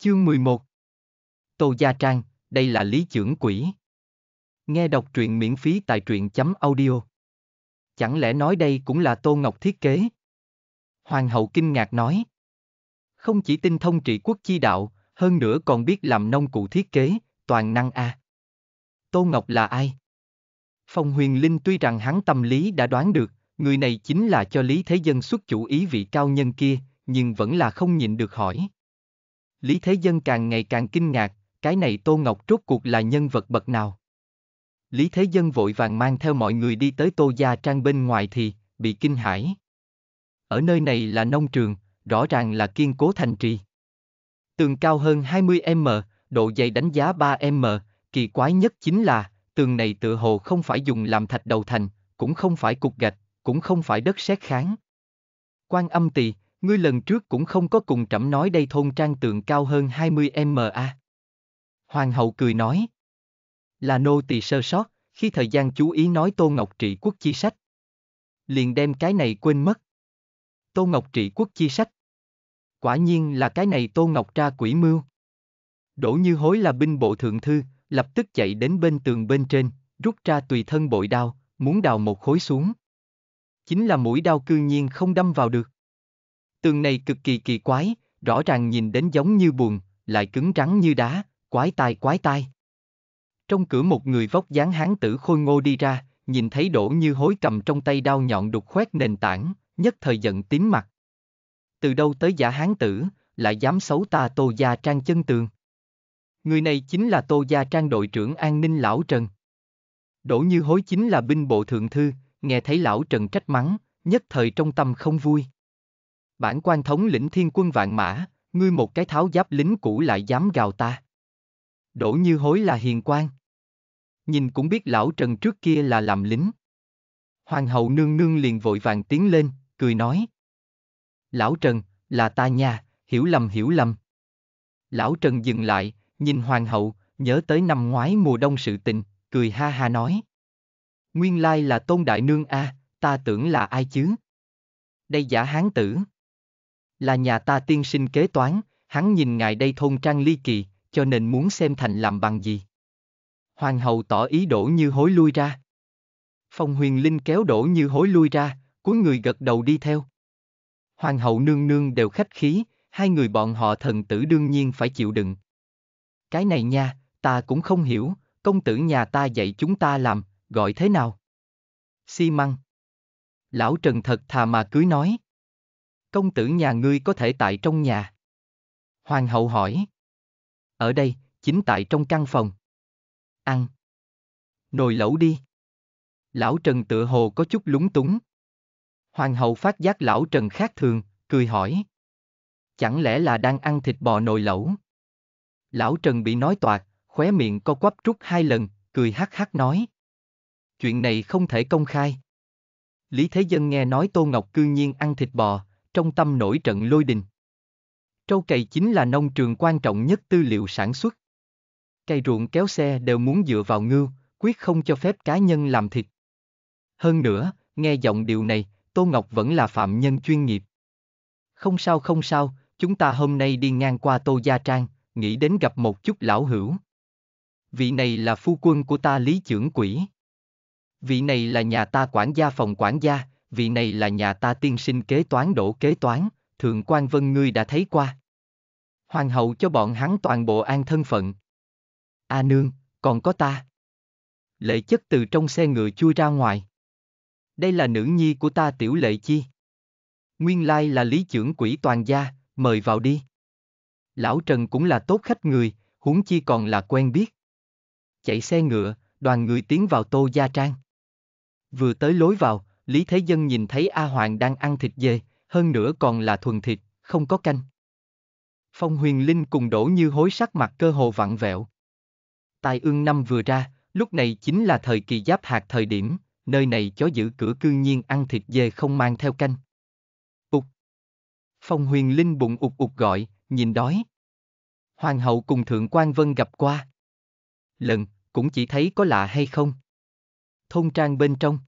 Chương 11 Tô Gia Trang, đây là lý trưởng quỷ. Nghe đọc truyện miễn phí tại truyện.audio. chấm Chẳng lẽ nói đây cũng là Tô Ngọc thiết kế? Hoàng hậu kinh ngạc nói. Không chỉ tinh thông trị quốc chi đạo, hơn nữa còn biết làm nông cụ thiết kế, toàn năng a. À. Tô Ngọc là ai? Phong huyền linh tuy rằng hắn tâm lý đã đoán được, người này chính là cho lý thế dân xuất chủ ý vị cao nhân kia, nhưng vẫn là không nhịn được hỏi. Lý Thế Dân càng ngày càng kinh ngạc, cái này Tô Ngọc rốt cuộc là nhân vật bậc nào. Lý Thế Dân vội vàng mang theo mọi người đi tới Tô Gia Trang bên ngoài thì, bị kinh hãi. Ở nơi này là nông trường, rõ ràng là kiên cố thành trì. Tường cao hơn 20m, độ dày đánh giá 3m, kỳ quái nhất chính là, tường này tựa hồ không phải dùng làm thạch đầu thành, cũng không phải cục gạch, cũng không phải đất sét kháng. Quan âm tỳ, ngươi lần trước cũng không có cùng trẫm nói đây thôn trang tượng cao hơn 20m a. Hoàng hậu cười nói. Là nô tỳ sơ sót, khi thời gian chú ý nói Tô Ngọc Trị Quốc chi sách. Liền đem cái này quên mất. Tô Ngọc Trị Quốc chi sách. Quả nhiên là cái này Tô Ngọc tra quỷ mưu. Đỗ Như Hối là binh bộ thượng thư, lập tức chạy đến bên tường bên trên, rút ra tùy thân bội đao, muốn đào một khối xuống. Chính là mũi đao cư nhiên không đâm vào được. Tường này cực kỳ kỳ quái, rõ ràng nhìn đến giống như buồn, lại cứng rắn như đá, quái tai quái tai. Trong cửa một người vóc dáng hán tử khôi ngô đi ra, nhìn thấy đổ như hối cầm trong tay đao nhọn đục khoét nền tảng, nhất thời giận tím mặt. Từ đâu tới giả hán tử, lại dám xấu ta tô gia trang chân tường. Người này chính là tô gia trang đội trưởng an ninh lão Trần. Đỗ như hối chính là binh bộ thượng thư, nghe thấy lão Trần trách mắng, nhất thời trong tâm không vui bản quan thống lĩnh thiên quân vạn mã, ngươi một cái tháo giáp lính cũ lại dám gào ta. Đỗ như hối là hiền quan. Nhìn cũng biết lão Trần trước kia là làm lính. Hoàng hậu nương nương liền vội vàng tiến lên, cười nói. Lão Trần, là ta nha, hiểu lầm hiểu lầm. Lão Trần dừng lại, nhìn hoàng hậu, nhớ tới năm ngoái mùa đông sự tình, cười ha ha nói. Nguyên lai là tôn đại nương a, à, ta tưởng là ai chứ? Đây giả hán tử là nhà ta tiên sinh kế toán, hắn nhìn ngài đây thôn trang ly kỳ, cho nên muốn xem thành làm bằng gì. Hoàng hậu tỏ ý đổ như hối lui ra. Phong huyền linh kéo đổ như hối lui ra, cuối người gật đầu đi theo. Hoàng hậu nương nương đều khách khí, hai người bọn họ thần tử đương nhiên phải chịu đựng. Cái này nha, ta cũng không hiểu, công tử nhà ta dạy chúng ta làm, gọi thế nào? Xi măng. Lão Trần thật thà mà cưới nói công tử nhà ngươi có thể tại trong nhà? Hoàng hậu hỏi. Ở đây, chính tại trong căn phòng. Ăn. Nồi lẩu đi. Lão Trần tựa hồ có chút lúng túng. Hoàng hậu phát giác lão Trần khác thường, cười hỏi. Chẳng lẽ là đang ăn thịt bò nồi lẩu? Lão Trần bị nói toạc, khóe miệng co quắp rút hai lần, cười hắc hắc nói. Chuyện này không thể công khai. Lý Thế Dân nghe nói Tô Ngọc cư nhiên ăn thịt bò, trong tâm nổi trận lôi đình. Trâu cày chính là nông trường quan trọng nhất tư liệu sản xuất. Cày ruộng kéo xe đều muốn dựa vào ngưu, quyết không cho phép cá nhân làm thịt. Hơn nữa, nghe giọng điều này, Tô Ngọc vẫn là phạm nhân chuyên nghiệp. Không sao không sao, chúng ta hôm nay đi ngang qua Tô Gia Trang, nghĩ đến gặp một chút lão hữu. Vị này là phu quân của ta lý trưởng quỷ. Vị này là nhà ta quản gia phòng quản gia, vị này là nhà ta tiên sinh kế toán đổ kế toán, thượng quan vân ngươi đã thấy qua. Hoàng hậu cho bọn hắn toàn bộ an thân phận. A à nương, còn có ta. Lệ chất từ trong xe ngựa chui ra ngoài. Đây là nữ nhi của ta tiểu lệ chi. Nguyên lai là lý trưởng quỷ toàn gia, mời vào đi. Lão Trần cũng là tốt khách người, huống chi còn là quen biết. Chạy xe ngựa, đoàn người tiến vào tô gia trang. Vừa tới lối vào, Lý Thế Dân nhìn thấy A Hoàng đang ăn thịt dê, hơn nữa còn là thuần thịt, không có canh. Phong huyền linh cùng đổ như hối sắc mặt cơ hồ vặn vẹo. Tài ương năm vừa ra, lúc này chính là thời kỳ giáp hạt thời điểm, nơi này chó giữ cửa cư nhiên ăn thịt dê không mang theo canh. Úc! Phong huyền linh bụng ục ục gọi, nhìn đói. Hoàng hậu cùng thượng quan vân gặp qua. Lần, cũng chỉ thấy có lạ hay không. Thôn trang bên trong,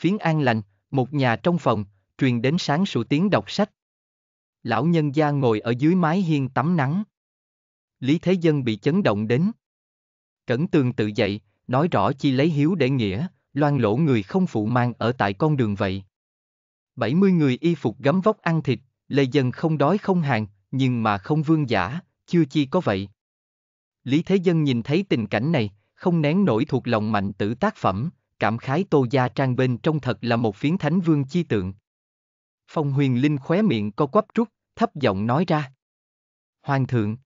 phiến an lành, một nhà trong phòng, truyền đến sáng sủa tiếng đọc sách. Lão nhân gia ngồi ở dưới mái hiên tắm nắng. Lý Thế Dân bị chấn động đến. Cẩn tường tự dậy, nói rõ chi lấy hiếu để nghĩa, loan lỗ người không phụ mang ở tại con đường vậy. 70 người y phục gấm vóc ăn thịt, lê dân không đói không hàng, nhưng mà không vương giả, chưa chi có vậy. Lý Thế Dân nhìn thấy tình cảnh này, không nén nổi thuộc lòng mạnh tử tác phẩm, cảm khái Tô Gia Trang bên trong thật là một phiến thánh vương chi tượng. Phong huyền linh khóe miệng co quắp trúc thấp giọng nói ra. Hoàng thượng.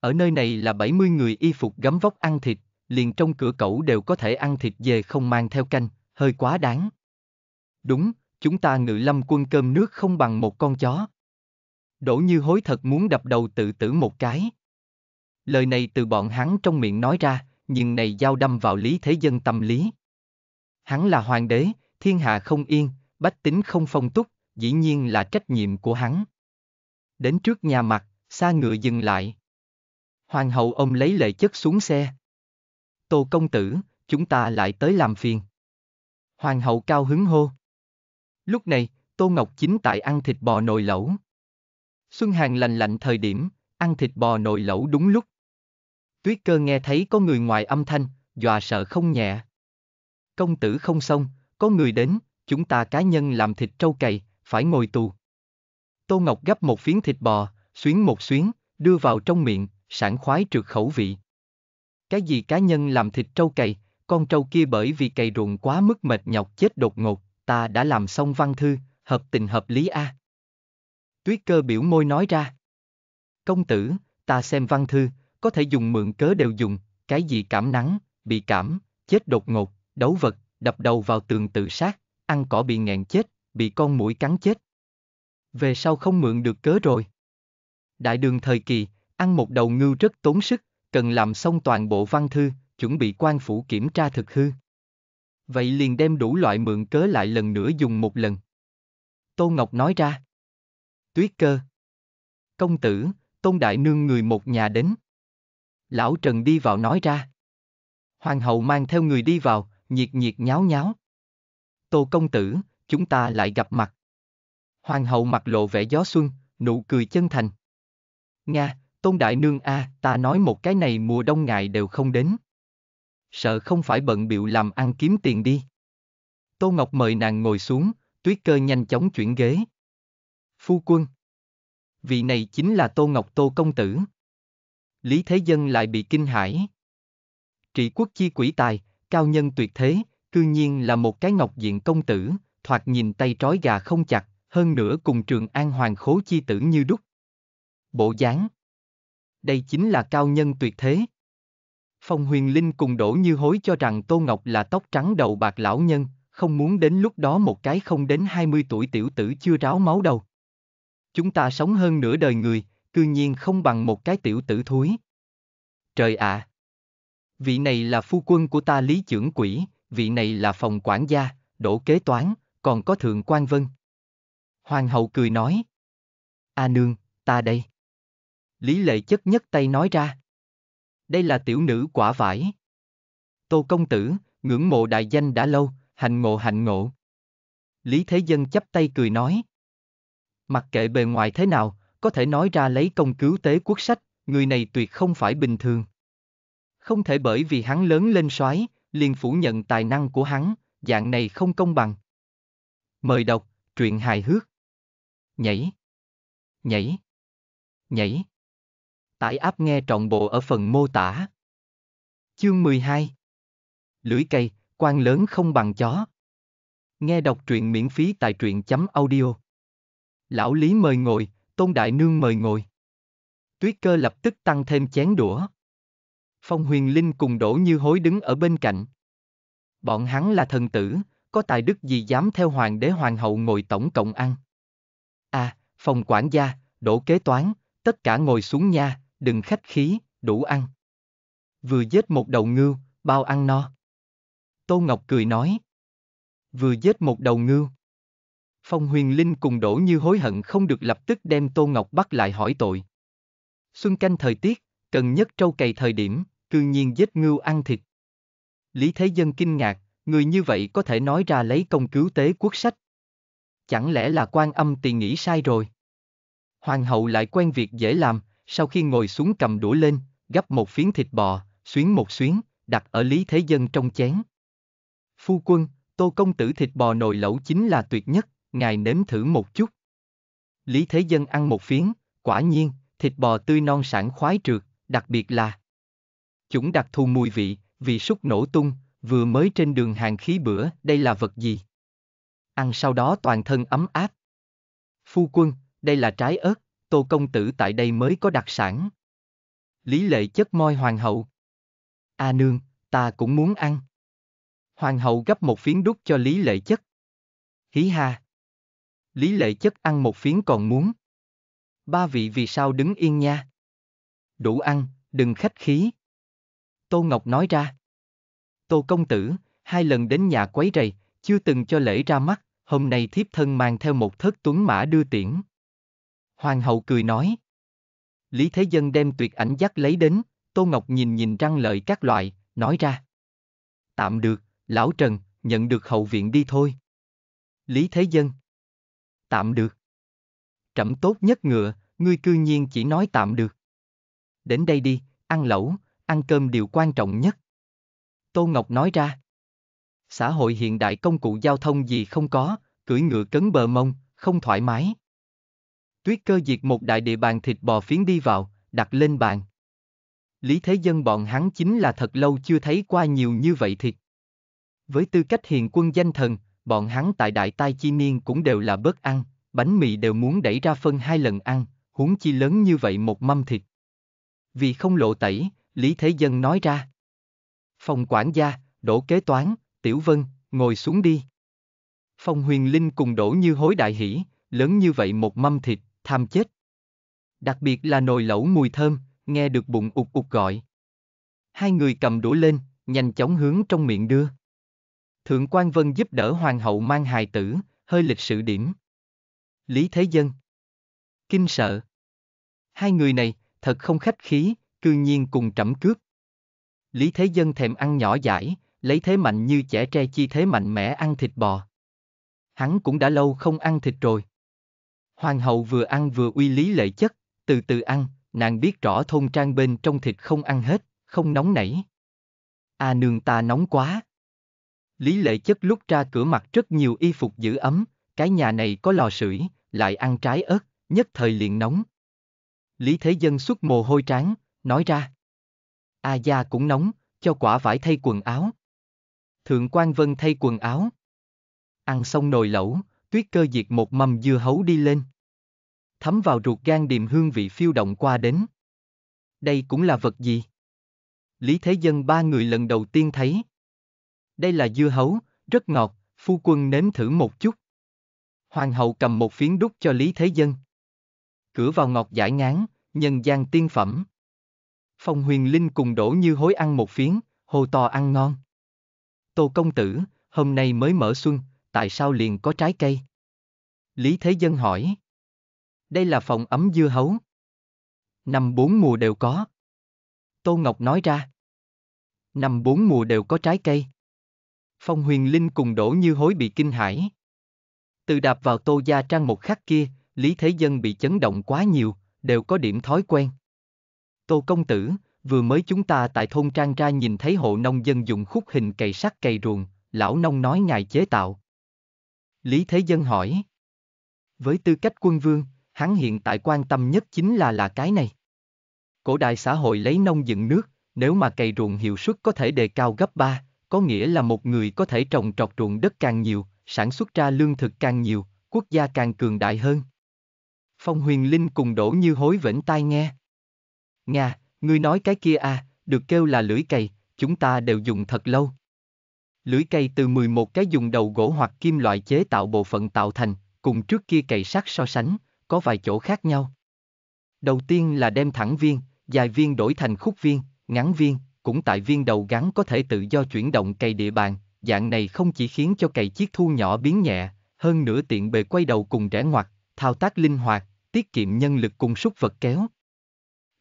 Ở nơi này là 70 người y phục gấm vóc ăn thịt, liền trong cửa cẩu đều có thể ăn thịt về không mang theo canh, hơi quá đáng. Đúng, chúng ta ngự lâm quân cơm nước không bằng một con chó. Đỗ như hối thật muốn đập đầu tự tử một cái. Lời này từ bọn hắn trong miệng nói ra, nhưng này giao đâm vào lý thế dân tâm lý. Hắn là hoàng đế, thiên hạ không yên, bách tính không phong túc, dĩ nhiên là trách nhiệm của hắn. Đến trước nhà mặt, xa ngựa dừng lại. Hoàng hậu ông lấy lệ chất xuống xe. Tô công tử, chúng ta lại tới làm phiền. Hoàng hậu cao hứng hô. Lúc này, Tô Ngọc Chính tại ăn thịt bò nồi lẩu. Xuân Hàng lành lạnh thời điểm, ăn thịt bò nồi lẩu đúng lúc. Tuyết cơ nghe thấy có người ngoài âm thanh, dọa sợ không nhẹ công tử không xong, có người đến, chúng ta cá nhân làm thịt trâu cày, phải ngồi tù. Tô Ngọc gấp một phiến thịt bò, xuyến một xuyến, đưa vào trong miệng, sảng khoái trượt khẩu vị. Cái gì cá nhân làm thịt trâu cày, con trâu kia bởi vì cày ruộng quá mức mệt nhọc chết đột ngột, ta đã làm xong văn thư, hợp tình hợp lý a. À. Tuyết cơ biểu môi nói ra. Công tử, ta xem văn thư, có thể dùng mượn cớ đều dùng, cái gì cảm nắng, bị cảm, chết đột ngột, đấu vật, đập đầu vào tường tự sát, ăn cỏ bị nghẹn chết, bị con mũi cắn chết. Về sau không mượn được cớ rồi. Đại đường thời kỳ, ăn một đầu ngưu rất tốn sức, cần làm xong toàn bộ văn thư, chuẩn bị quan phủ kiểm tra thực hư. Vậy liền đem đủ loại mượn cớ lại lần nữa dùng một lần. Tô Ngọc nói ra. Tuyết cơ. Công tử, Tôn Đại Nương người một nhà đến. Lão Trần đi vào nói ra. Hoàng hậu mang theo người đi vào, nhiệt nhiệt nháo nháo. Tô công tử, chúng ta lại gặp mặt. Hoàng hậu mặt lộ vẻ gió xuân, nụ cười chân thành. Nga, tôn đại nương a, à, ta nói một cái này mùa đông ngài đều không đến. Sợ không phải bận biệu làm ăn kiếm tiền đi. Tô Ngọc mời nàng ngồi xuống, tuyết cơ nhanh chóng chuyển ghế. Phu quân. Vị này chính là Tô Ngọc Tô Công Tử. Lý Thế Dân lại bị kinh hãi. Trị quốc chi quỷ tài, cao nhân tuyệt thế, cư nhiên là một cái ngọc diện công tử, thoạt nhìn tay trói gà không chặt, hơn nữa cùng trường an hoàng khố chi tử như đúc. Bộ dáng Đây chính là cao nhân tuyệt thế. Phong huyền linh cùng đổ như hối cho rằng Tô Ngọc là tóc trắng đầu bạc lão nhân, không muốn đến lúc đó một cái không đến 20 tuổi tiểu tử chưa ráo máu đâu. Chúng ta sống hơn nửa đời người, cư nhiên không bằng một cái tiểu tử thúi. Trời ạ! À, Vị này là phu quân của ta Lý trưởng Quỷ, vị này là phòng quản gia, Đỗ kế toán, còn có thượng quan vân. Hoàng hậu cười nói. A à nương, ta đây. Lý lệ chất nhất tay nói ra. Đây là tiểu nữ quả vải. Tô công tử, ngưỡng mộ đại danh đã lâu, hành ngộ hành ngộ. Lý Thế Dân chắp tay cười nói. Mặc kệ bề ngoài thế nào, có thể nói ra lấy công cứu tế quốc sách, người này tuyệt không phải bình thường. Không thể bởi vì hắn lớn lên soái, liền phủ nhận tài năng của hắn, dạng này không công bằng. Mời đọc, truyện hài hước. Nhảy. Nhảy. Nhảy. Tải áp nghe trọn bộ ở phần mô tả. Chương 12. Lưỡi cây, quan lớn không bằng chó. Nghe đọc truyện miễn phí tại truyện chấm audio. Lão Lý mời ngồi, Tôn Đại Nương mời ngồi. Tuyết cơ lập tức tăng thêm chén đũa. Phong Huyền Linh cùng Đỗ Như Hối đứng ở bên cạnh. Bọn hắn là thần tử, có tài đức gì dám theo hoàng đế hoàng hậu ngồi tổng cộng ăn. À, phòng quản gia, đổ kế toán, tất cả ngồi xuống nha, đừng khách khí, đủ ăn. Vừa giết một đầu ngưu, bao ăn no. Tô Ngọc cười nói. Vừa giết một đầu ngưu. Phong huyền linh cùng đổ như hối hận không được lập tức đem Tô Ngọc bắt lại hỏi tội. Xuân canh thời tiết, cần nhất trâu cày thời điểm, cương nhiên giết ngưu ăn thịt. Lý Thế Dân kinh ngạc, người như vậy có thể nói ra lấy công cứu tế quốc sách. Chẳng lẽ là quan âm thì nghĩ sai rồi? Hoàng hậu lại quen việc dễ làm, sau khi ngồi xuống cầm đũa lên, gấp một phiến thịt bò, xuyến một xuyến, đặt ở Lý Thế Dân trong chén. Phu quân, tô công tử thịt bò nồi lẩu chính là tuyệt nhất, ngài nếm thử một chút. Lý Thế Dân ăn một phiến, quả nhiên, thịt bò tươi non sản khoái trượt, đặc biệt là chúng đặc thù mùi vị, vị súc nổ tung, vừa mới trên đường hàng khí bữa, đây là vật gì? Ăn sau đó toàn thân ấm áp. Phu quân, đây là trái ớt, tô công tử tại đây mới có đặc sản. Lý lệ chất moi hoàng hậu. A à nương, ta cũng muốn ăn. Hoàng hậu gấp một phiến đút cho Lý lệ chất. Hí ha. Lý lệ chất ăn một phiến còn muốn. Ba vị vì sao đứng yên nha? đủ ăn, đừng khách khí. Tô Ngọc nói ra. Tô công tử, hai lần đến nhà quấy rầy, chưa từng cho lễ ra mắt, hôm nay thiếp thân mang theo một thất tuấn mã đưa tiễn. Hoàng hậu cười nói. Lý Thế Dân đem tuyệt ảnh dắt lấy đến, Tô Ngọc nhìn nhìn răng lợi các loại, nói ra. Tạm được, lão Trần, nhận được hậu viện đi thôi. Lý Thế Dân. Tạm được. Trẫm tốt nhất ngựa, ngươi cư nhiên chỉ nói tạm được đến đây đi, ăn lẩu, ăn cơm điều quan trọng nhất. Tô Ngọc nói ra. Xã hội hiện đại công cụ giao thông gì không có, cưỡi ngựa cấn bờ mông, không thoải mái. Tuyết cơ diệt một đại địa bàn thịt bò phiến đi vào, đặt lên bàn. Lý thế dân bọn hắn chính là thật lâu chưa thấy qua nhiều như vậy thịt. Với tư cách hiền quân danh thần, bọn hắn tại đại tai chi niên cũng đều là bớt ăn, bánh mì đều muốn đẩy ra phân hai lần ăn, huống chi lớn như vậy một mâm thịt vì không lộ tẩy, Lý Thế Dân nói ra. Phòng quản gia, đổ kế toán, Tiểu Vân, ngồi xuống đi. Phong huyền linh cùng đổ như hối đại hỷ, lớn như vậy một mâm thịt, tham chết. Đặc biệt là nồi lẩu mùi thơm, nghe được bụng ụt ụt gọi. Hai người cầm đũa lên, nhanh chóng hướng trong miệng đưa. Thượng quan Vân giúp đỡ hoàng hậu mang hài tử, hơi lịch sự điểm. Lý Thế Dân Kinh sợ Hai người này, thật không khách khí, cư nhiên cùng trẫm cướp. Lý Thế Dân thèm ăn nhỏ giải, lấy thế mạnh như trẻ tre chi thế mạnh mẽ ăn thịt bò. Hắn cũng đã lâu không ăn thịt rồi. Hoàng hậu vừa ăn vừa uy lý lệ chất, từ từ ăn, nàng biết rõ thôn trang bên trong thịt không ăn hết, không nóng nảy. À nương ta nóng quá. Lý lệ chất lúc ra cửa mặc rất nhiều y phục giữ ấm, cái nhà này có lò sưởi, lại ăn trái ớt, nhất thời liền nóng, Lý Thế Dân xuất mồ hôi tráng, nói ra. A à gia cũng nóng, cho quả vải thay quần áo. Thượng quan Vân thay quần áo. Ăn xong nồi lẩu, tuyết cơ diệt một mầm dưa hấu đi lên. Thấm vào ruột gan điềm hương vị phiêu động qua đến. Đây cũng là vật gì? Lý Thế Dân ba người lần đầu tiên thấy. Đây là dưa hấu, rất ngọt, phu quân nếm thử một chút. Hoàng hậu cầm một phiến đúc cho Lý Thế Dân cửa vào ngọt giải ngán, nhân gian tiên phẩm. Phong huyền linh cùng đổ như hối ăn một phiến, hồ to ăn ngon. Tô công tử, hôm nay mới mở xuân, tại sao liền có trái cây? Lý Thế Dân hỏi. Đây là phòng ấm dưa hấu. Năm bốn mùa đều có. Tô Ngọc nói ra. Năm bốn mùa đều có trái cây. Phong huyền linh cùng đổ như hối bị kinh hãi. Từ đạp vào tô gia trang một khắc kia, Lý Thế Dân bị chấn động quá nhiều, đều có điểm thói quen. Tô Công Tử, vừa mới chúng ta tại thôn Trang ra nhìn thấy hộ nông dân dùng khúc hình cày sắt cày ruộng, lão nông nói ngài chế tạo. Lý Thế Dân hỏi. Với tư cách quân vương, hắn hiện tại quan tâm nhất chính là là cái này. Cổ đại xã hội lấy nông dựng nước, nếu mà cày ruộng hiệu suất có thể đề cao gấp 3, có nghĩa là một người có thể trồng trọt ruộng đất càng nhiều, sản xuất ra lương thực càng nhiều, quốc gia càng cường đại hơn, Phong huyền linh cùng đổ như hối vĩnh tai nghe. Nga, ngươi nói cái kia à, được kêu là lưỡi cày, chúng ta đều dùng thật lâu. Lưỡi cày từ 11 cái dùng đầu gỗ hoặc kim loại chế tạo bộ phận tạo thành, cùng trước kia cày sắt so sánh, có vài chỗ khác nhau. Đầu tiên là đem thẳng viên, dài viên đổi thành khúc viên, ngắn viên, cũng tại viên đầu gắn có thể tự do chuyển động cày địa bàn, dạng này không chỉ khiến cho cày chiếc thu nhỏ biến nhẹ, hơn nữa tiện bề quay đầu cùng rẽ ngoặt, thao tác linh hoạt, tiết kiệm nhân lực cùng súc vật kéo.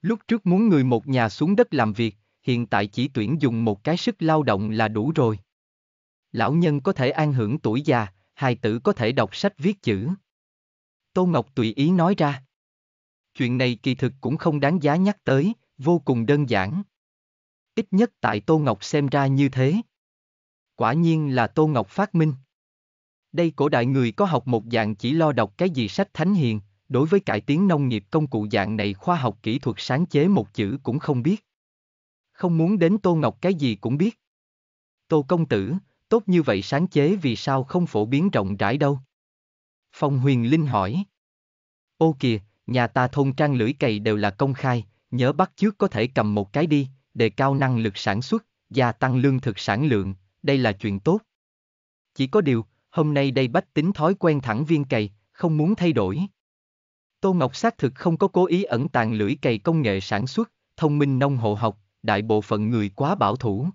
Lúc trước muốn người một nhà xuống đất làm việc, hiện tại chỉ tuyển dùng một cái sức lao động là đủ rồi. Lão nhân có thể an hưởng tuổi già, hài tử có thể đọc sách viết chữ. Tô Ngọc tùy ý nói ra. Chuyện này kỳ thực cũng không đáng giá nhắc tới, vô cùng đơn giản. Ít nhất tại Tô Ngọc xem ra như thế. Quả nhiên là Tô Ngọc phát minh. Đây cổ đại người có học một dạng chỉ lo đọc cái gì sách thánh hiền, đối với cải tiến nông nghiệp công cụ dạng này khoa học kỹ thuật sáng chế một chữ cũng không biết. Không muốn đến Tô Ngọc cái gì cũng biết. Tô Công Tử, tốt như vậy sáng chế vì sao không phổ biến rộng rãi đâu? Phong Huyền Linh hỏi. Ô kìa, nhà ta thôn trang lưỡi cày đều là công khai, nhớ bắt trước có thể cầm một cái đi, đề cao năng lực sản xuất, gia tăng lương thực sản lượng, đây là chuyện tốt. Chỉ có điều, hôm nay đây bách tính thói quen thẳng viên cày, không muốn thay đổi. Tô Ngọc xác thực không có cố ý ẩn tàng lưỡi cày công nghệ sản xuất, thông minh nông hộ học, đại bộ phận người quá bảo thủ.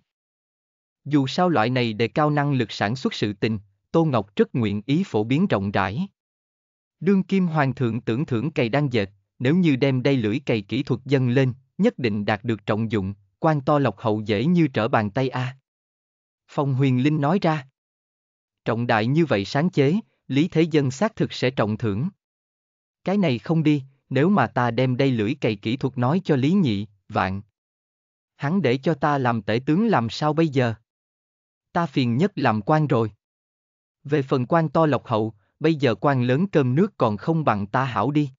Dù sao loại này đề cao năng lực sản xuất sự tình, Tô Ngọc rất nguyện ý phổ biến rộng rãi. Đương kim hoàng thượng tưởng thưởng cày đang dệt, nếu như đem đây lưỡi cày kỹ thuật dâng lên, nhất định đạt được trọng dụng, quan to lộc hậu dễ như trở bàn tay a. À. Phong huyền linh nói ra. Trọng đại như vậy sáng chế, lý thế dân xác thực sẽ trọng thưởng. Cái này không đi, nếu mà ta đem đây lưỡi cày kỹ thuật nói cho Lý Nhị, vạn. Hắn để cho ta làm tể tướng làm sao bây giờ? Ta phiền nhất làm quan rồi. Về phần quan to lộc hậu, bây giờ quan lớn cơm nước còn không bằng ta hảo đi.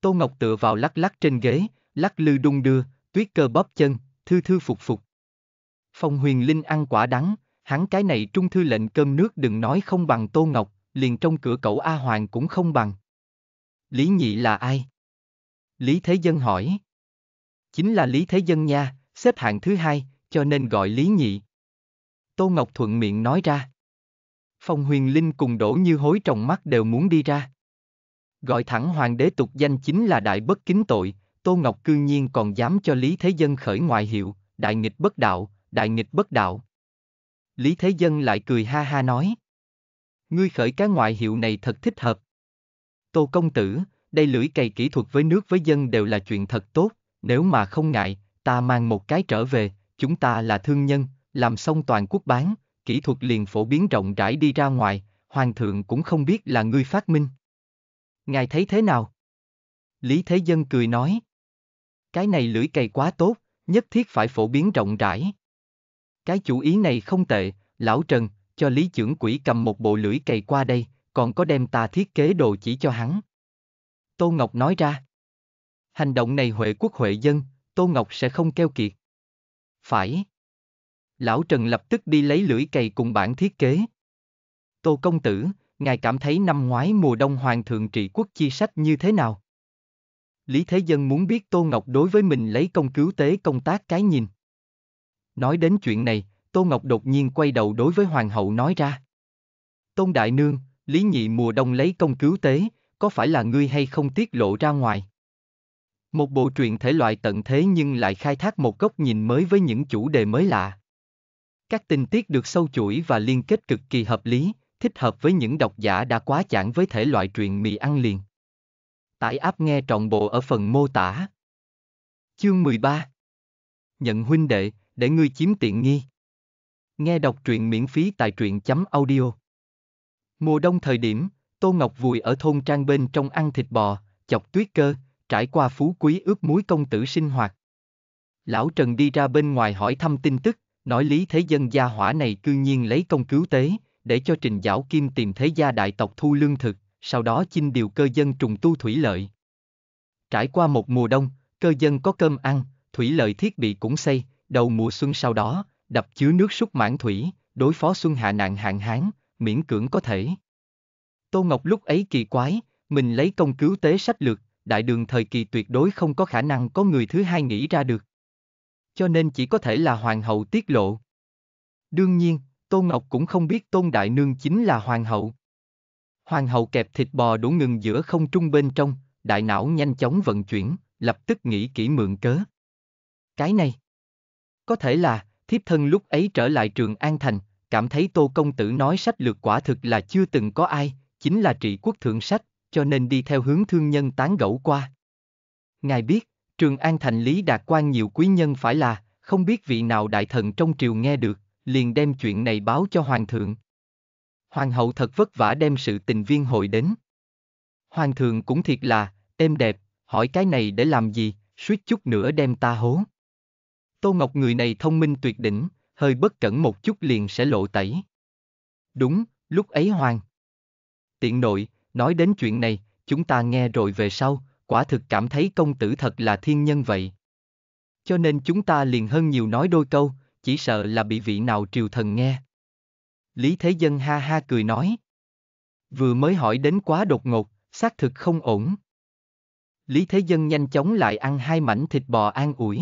Tô Ngọc tựa vào lắc lắc trên ghế, lắc lư đung đưa, tuyết cơ bóp chân, thư thư phục phục. Phong huyền linh ăn quả đắng, hắn cái này trung thư lệnh cơm nước đừng nói không bằng Tô Ngọc, liền trong cửa cậu A Hoàng cũng không bằng. Lý Nhị là ai? Lý Thế Dân hỏi. Chính là Lý Thế Dân nha, xếp hạng thứ hai, cho nên gọi Lý Nhị. Tô Ngọc thuận miệng nói ra. Phong huyền linh cùng đổ như hối trong mắt đều muốn đi ra. Gọi thẳng hoàng đế tục danh chính là đại bất kính tội, Tô Ngọc cư nhiên còn dám cho Lý Thế Dân khởi ngoại hiệu, đại nghịch bất đạo, đại nghịch bất đạo. Lý Thế Dân lại cười ha ha nói. Ngươi khởi cái ngoại hiệu này thật thích hợp. Tô công tử, đây lưỡi cày kỹ thuật với nước với dân đều là chuyện thật tốt, nếu mà không ngại, ta mang một cái trở về, chúng ta là thương nhân, làm xong toàn quốc bán, kỹ thuật liền phổ biến rộng rãi đi ra ngoài, hoàng thượng cũng không biết là ngươi phát minh. Ngài thấy thế nào? Lý Thế Dân cười nói. Cái này lưỡi cày quá tốt, nhất thiết phải phổ biến rộng rãi. Cái chủ ý này không tệ, lão Trần, cho Lý trưởng quỷ cầm một bộ lưỡi cày qua đây, còn có đem ta thiết kế đồ chỉ cho hắn. Tô Ngọc nói ra. Hành động này Huệ quốc Huệ dân, Tô Ngọc sẽ không keo kiệt. Phải. Lão Trần lập tức đi lấy lưỡi cày cùng bản thiết kế. Tô Công Tử, ngài cảm thấy năm ngoái mùa đông Hoàng thượng trị quốc chi sách như thế nào? Lý Thế Dân muốn biết Tô Ngọc đối với mình lấy công cứu tế công tác cái nhìn. Nói đến chuyện này, Tô Ngọc đột nhiên quay đầu đối với Hoàng hậu nói ra. Tôn Đại Nương, Lý nhị mùa đông lấy công cứu tế, có phải là ngươi hay không tiết lộ ra ngoài? Một bộ truyện thể loại tận thế nhưng lại khai thác một góc nhìn mới với những chủ đề mới lạ. Các tình tiết được sâu chuỗi và liên kết cực kỳ hợp lý, thích hợp với những độc giả đã quá chán với thể loại truyện mì ăn liền. Tải áp nghe trọn bộ ở phần mô tả. Chương 13 Nhận huynh đệ, để ngươi chiếm tiện nghi. Nghe đọc truyện miễn phí tại truyện.audio Mùa đông thời điểm, Tô Ngọc vùi ở thôn trang bên trong ăn thịt bò, chọc tuyết cơ, trải qua phú quý ướp muối công tử sinh hoạt. Lão Trần đi ra bên ngoài hỏi thăm tin tức, nói lý thế dân gia hỏa này cư nhiên lấy công cứu tế, để cho trình giảo kim tìm thế gia đại tộc thu lương thực, sau đó chinh điều cơ dân trùng tu thủy lợi. Trải qua một mùa đông, cơ dân có cơm ăn, thủy lợi thiết bị cũng xây, đầu mùa xuân sau đó, đập chứa nước súc mãn thủy, đối phó xuân hạ nạn hạn hán, miễn cưỡng có thể. Tô Ngọc lúc ấy kỳ quái, mình lấy công cứu tế sách lược, đại đường thời kỳ tuyệt đối không có khả năng có người thứ hai nghĩ ra được. Cho nên chỉ có thể là hoàng hậu tiết lộ. Đương nhiên, Tô Ngọc cũng không biết Tôn Đại Nương chính là hoàng hậu. Hoàng hậu kẹp thịt bò đủ ngừng giữa không trung bên trong, đại não nhanh chóng vận chuyển, lập tức nghĩ kỹ mượn cớ. Cái này, có thể là, thiếp thân lúc ấy trở lại trường An Thành, cảm thấy Tô Công Tử nói sách lược quả thực là chưa từng có ai, chính là trị quốc thượng sách, cho nên đi theo hướng thương nhân tán gẫu qua. Ngài biết, Trường An Thành Lý Đạt quan nhiều quý nhân phải là, không biết vị nào đại thần trong triều nghe được, liền đem chuyện này báo cho Hoàng thượng. Hoàng hậu thật vất vả đem sự tình viên hội đến. Hoàng thượng cũng thiệt là, êm đẹp, hỏi cái này để làm gì, suýt chút nữa đem ta hố. Tô Ngọc người này thông minh tuyệt đỉnh, hơi bất cẩn một chút liền sẽ lộ tẩy. Đúng, lúc ấy Hoàng. Tiện nội, nói đến chuyện này, chúng ta nghe rồi về sau, quả thực cảm thấy công tử thật là thiên nhân vậy. Cho nên chúng ta liền hơn nhiều nói đôi câu, chỉ sợ là bị vị nào triều thần nghe. Lý Thế Dân ha ha cười nói. Vừa mới hỏi đến quá đột ngột, xác thực không ổn. Lý Thế Dân nhanh chóng lại ăn hai mảnh thịt bò an ủi.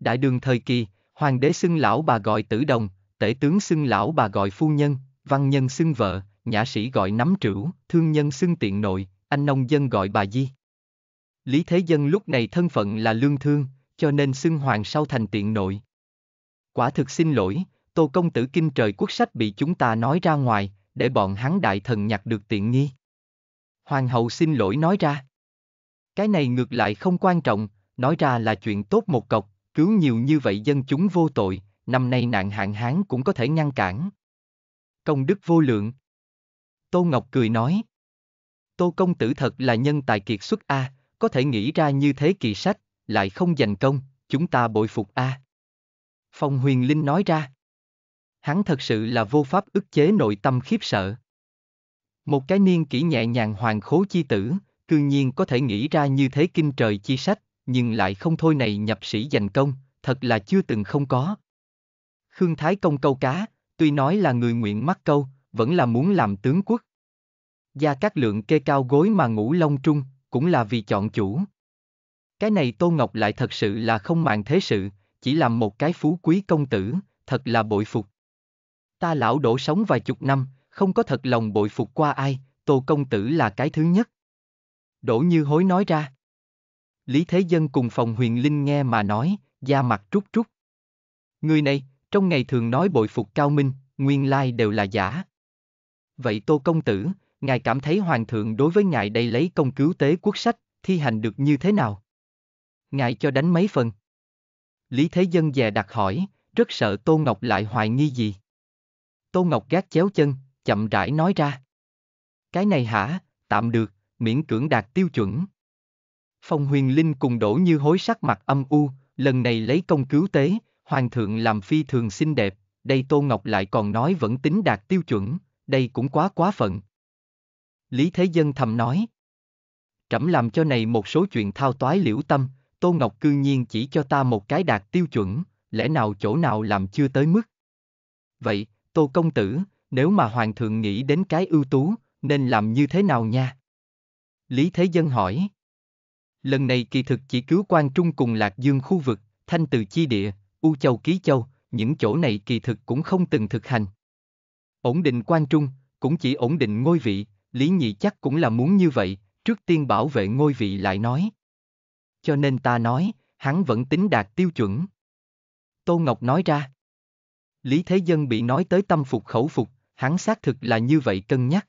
Đại đường thời kỳ, Hoàng đế xưng lão bà gọi tử đồng, tể tướng xưng lão bà gọi phu nhân, văn nhân xưng vợ, nhã sĩ gọi nắm trữ, thương nhân xưng tiện nội, anh nông dân gọi bà di. Lý Thế Dân lúc này thân phận là lương thương, cho nên xưng hoàng sau thành tiện nội. Quả thực xin lỗi, Tô Công Tử Kinh Trời Quốc Sách bị chúng ta nói ra ngoài, để bọn hắn đại thần nhặt được tiện nghi. Hoàng hậu xin lỗi nói ra. Cái này ngược lại không quan trọng, nói ra là chuyện tốt một cọc, cứu nhiều như vậy dân chúng vô tội, năm nay nạn hạn hán cũng có thể ngăn cản. Công đức vô lượng. Tô Ngọc cười nói. Tô công tử thật là nhân tài kiệt xuất A, có thể nghĩ ra như thế kỳ sách, lại không giành công, chúng ta bội phục A. Phong huyền linh nói ra. Hắn thật sự là vô pháp ức chế nội tâm khiếp sợ. Một cái niên kỹ nhẹ nhàng hoàng khố chi tử, cư nhiên có thể nghĩ ra như thế kinh trời chi sách, nhưng lại không thôi này nhập sĩ giành công, thật là chưa từng không có. Khương Thái Công câu cá, tuy nói là người nguyện mắc câu, vẫn là muốn làm tướng quốc. Gia Cát lượng kê cao gối mà ngủ long trung, cũng là vì chọn chủ. Cái này Tô Ngọc lại thật sự là không màng thế sự, chỉ làm một cái phú quý công tử, thật là bội phục. Ta lão đổ sống vài chục năm, không có thật lòng bội phục qua ai, Tô Công Tử là cái thứ nhất. Đỗ Như Hối nói ra. Lý Thế Dân cùng phòng huyền linh nghe mà nói, da mặt trút trút. Người này, trong ngày thường nói bội phục cao minh, nguyên lai đều là giả. Vậy Tô Công Tử, ngài cảm thấy Hoàng thượng đối với ngài đây lấy công cứu tế quốc sách, thi hành được như thế nào? Ngài cho đánh mấy phần? Lý Thế Dân dè đặt hỏi, rất sợ Tô Ngọc lại hoài nghi gì. Tô Ngọc gác chéo chân, chậm rãi nói ra. Cái này hả, tạm được, miễn cưỡng đạt tiêu chuẩn. Phong huyền linh cùng đổ như hối sắc mặt âm u, lần này lấy công cứu tế, hoàng thượng làm phi thường xinh đẹp, đây Tô Ngọc lại còn nói vẫn tính đạt tiêu chuẩn, đây cũng quá quá phận. Lý Thế Dân thầm nói. Trẫm làm cho này một số chuyện thao toái liễu tâm, Tô Ngọc cư nhiên chỉ cho ta một cái đạt tiêu chuẩn, lẽ nào chỗ nào làm chưa tới mức. Vậy, Tô Công Tử, nếu mà Hoàng thượng nghĩ đến cái ưu tú, nên làm như thế nào nha? Lý Thế Dân hỏi lần này kỳ thực chỉ cứu quan trung cùng lạc dương khu vực, thanh từ chi địa, u châu ký châu, những chỗ này kỳ thực cũng không từng thực hành. Ổn định quan trung, cũng chỉ ổn định ngôi vị, lý nhị chắc cũng là muốn như vậy, trước tiên bảo vệ ngôi vị lại nói. Cho nên ta nói, hắn vẫn tính đạt tiêu chuẩn. Tô Ngọc nói ra. Lý Thế Dân bị nói tới tâm phục khẩu phục, hắn xác thực là như vậy cân nhắc.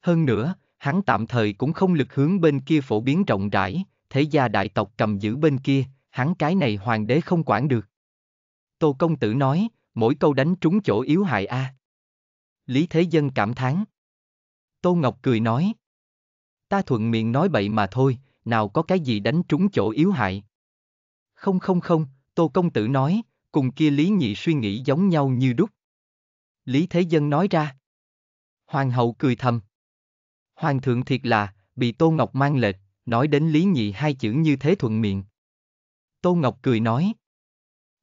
Hơn nữa, hắn tạm thời cũng không lực hướng bên kia phổ biến rộng rãi, thế gia đại tộc cầm giữ bên kia, hắn cái này hoàng đế không quản được. Tô công tử nói, mỗi câu đánh trúng chỗ yếu hại a. À. Lý Thế Dân cảm thán. Tô Ngọc cười nói. Ta thuận miệng nói bậy mà thôi, nào có cái gì đánh trúng chỗ yếu hại. Không không không, Tô Công Tử nói, cùng kia Lý Nhị suy nghĩ giống nhau như đúc. Lý Thế Dân nói ra. Hoàng hậu cười thầm. Hoàng thượng thiệt là, bị Tô Ngọc mang lệch, nói đến Lý Nhị hai chữ như thế thuận miệng. Tô Ngọc cười nói.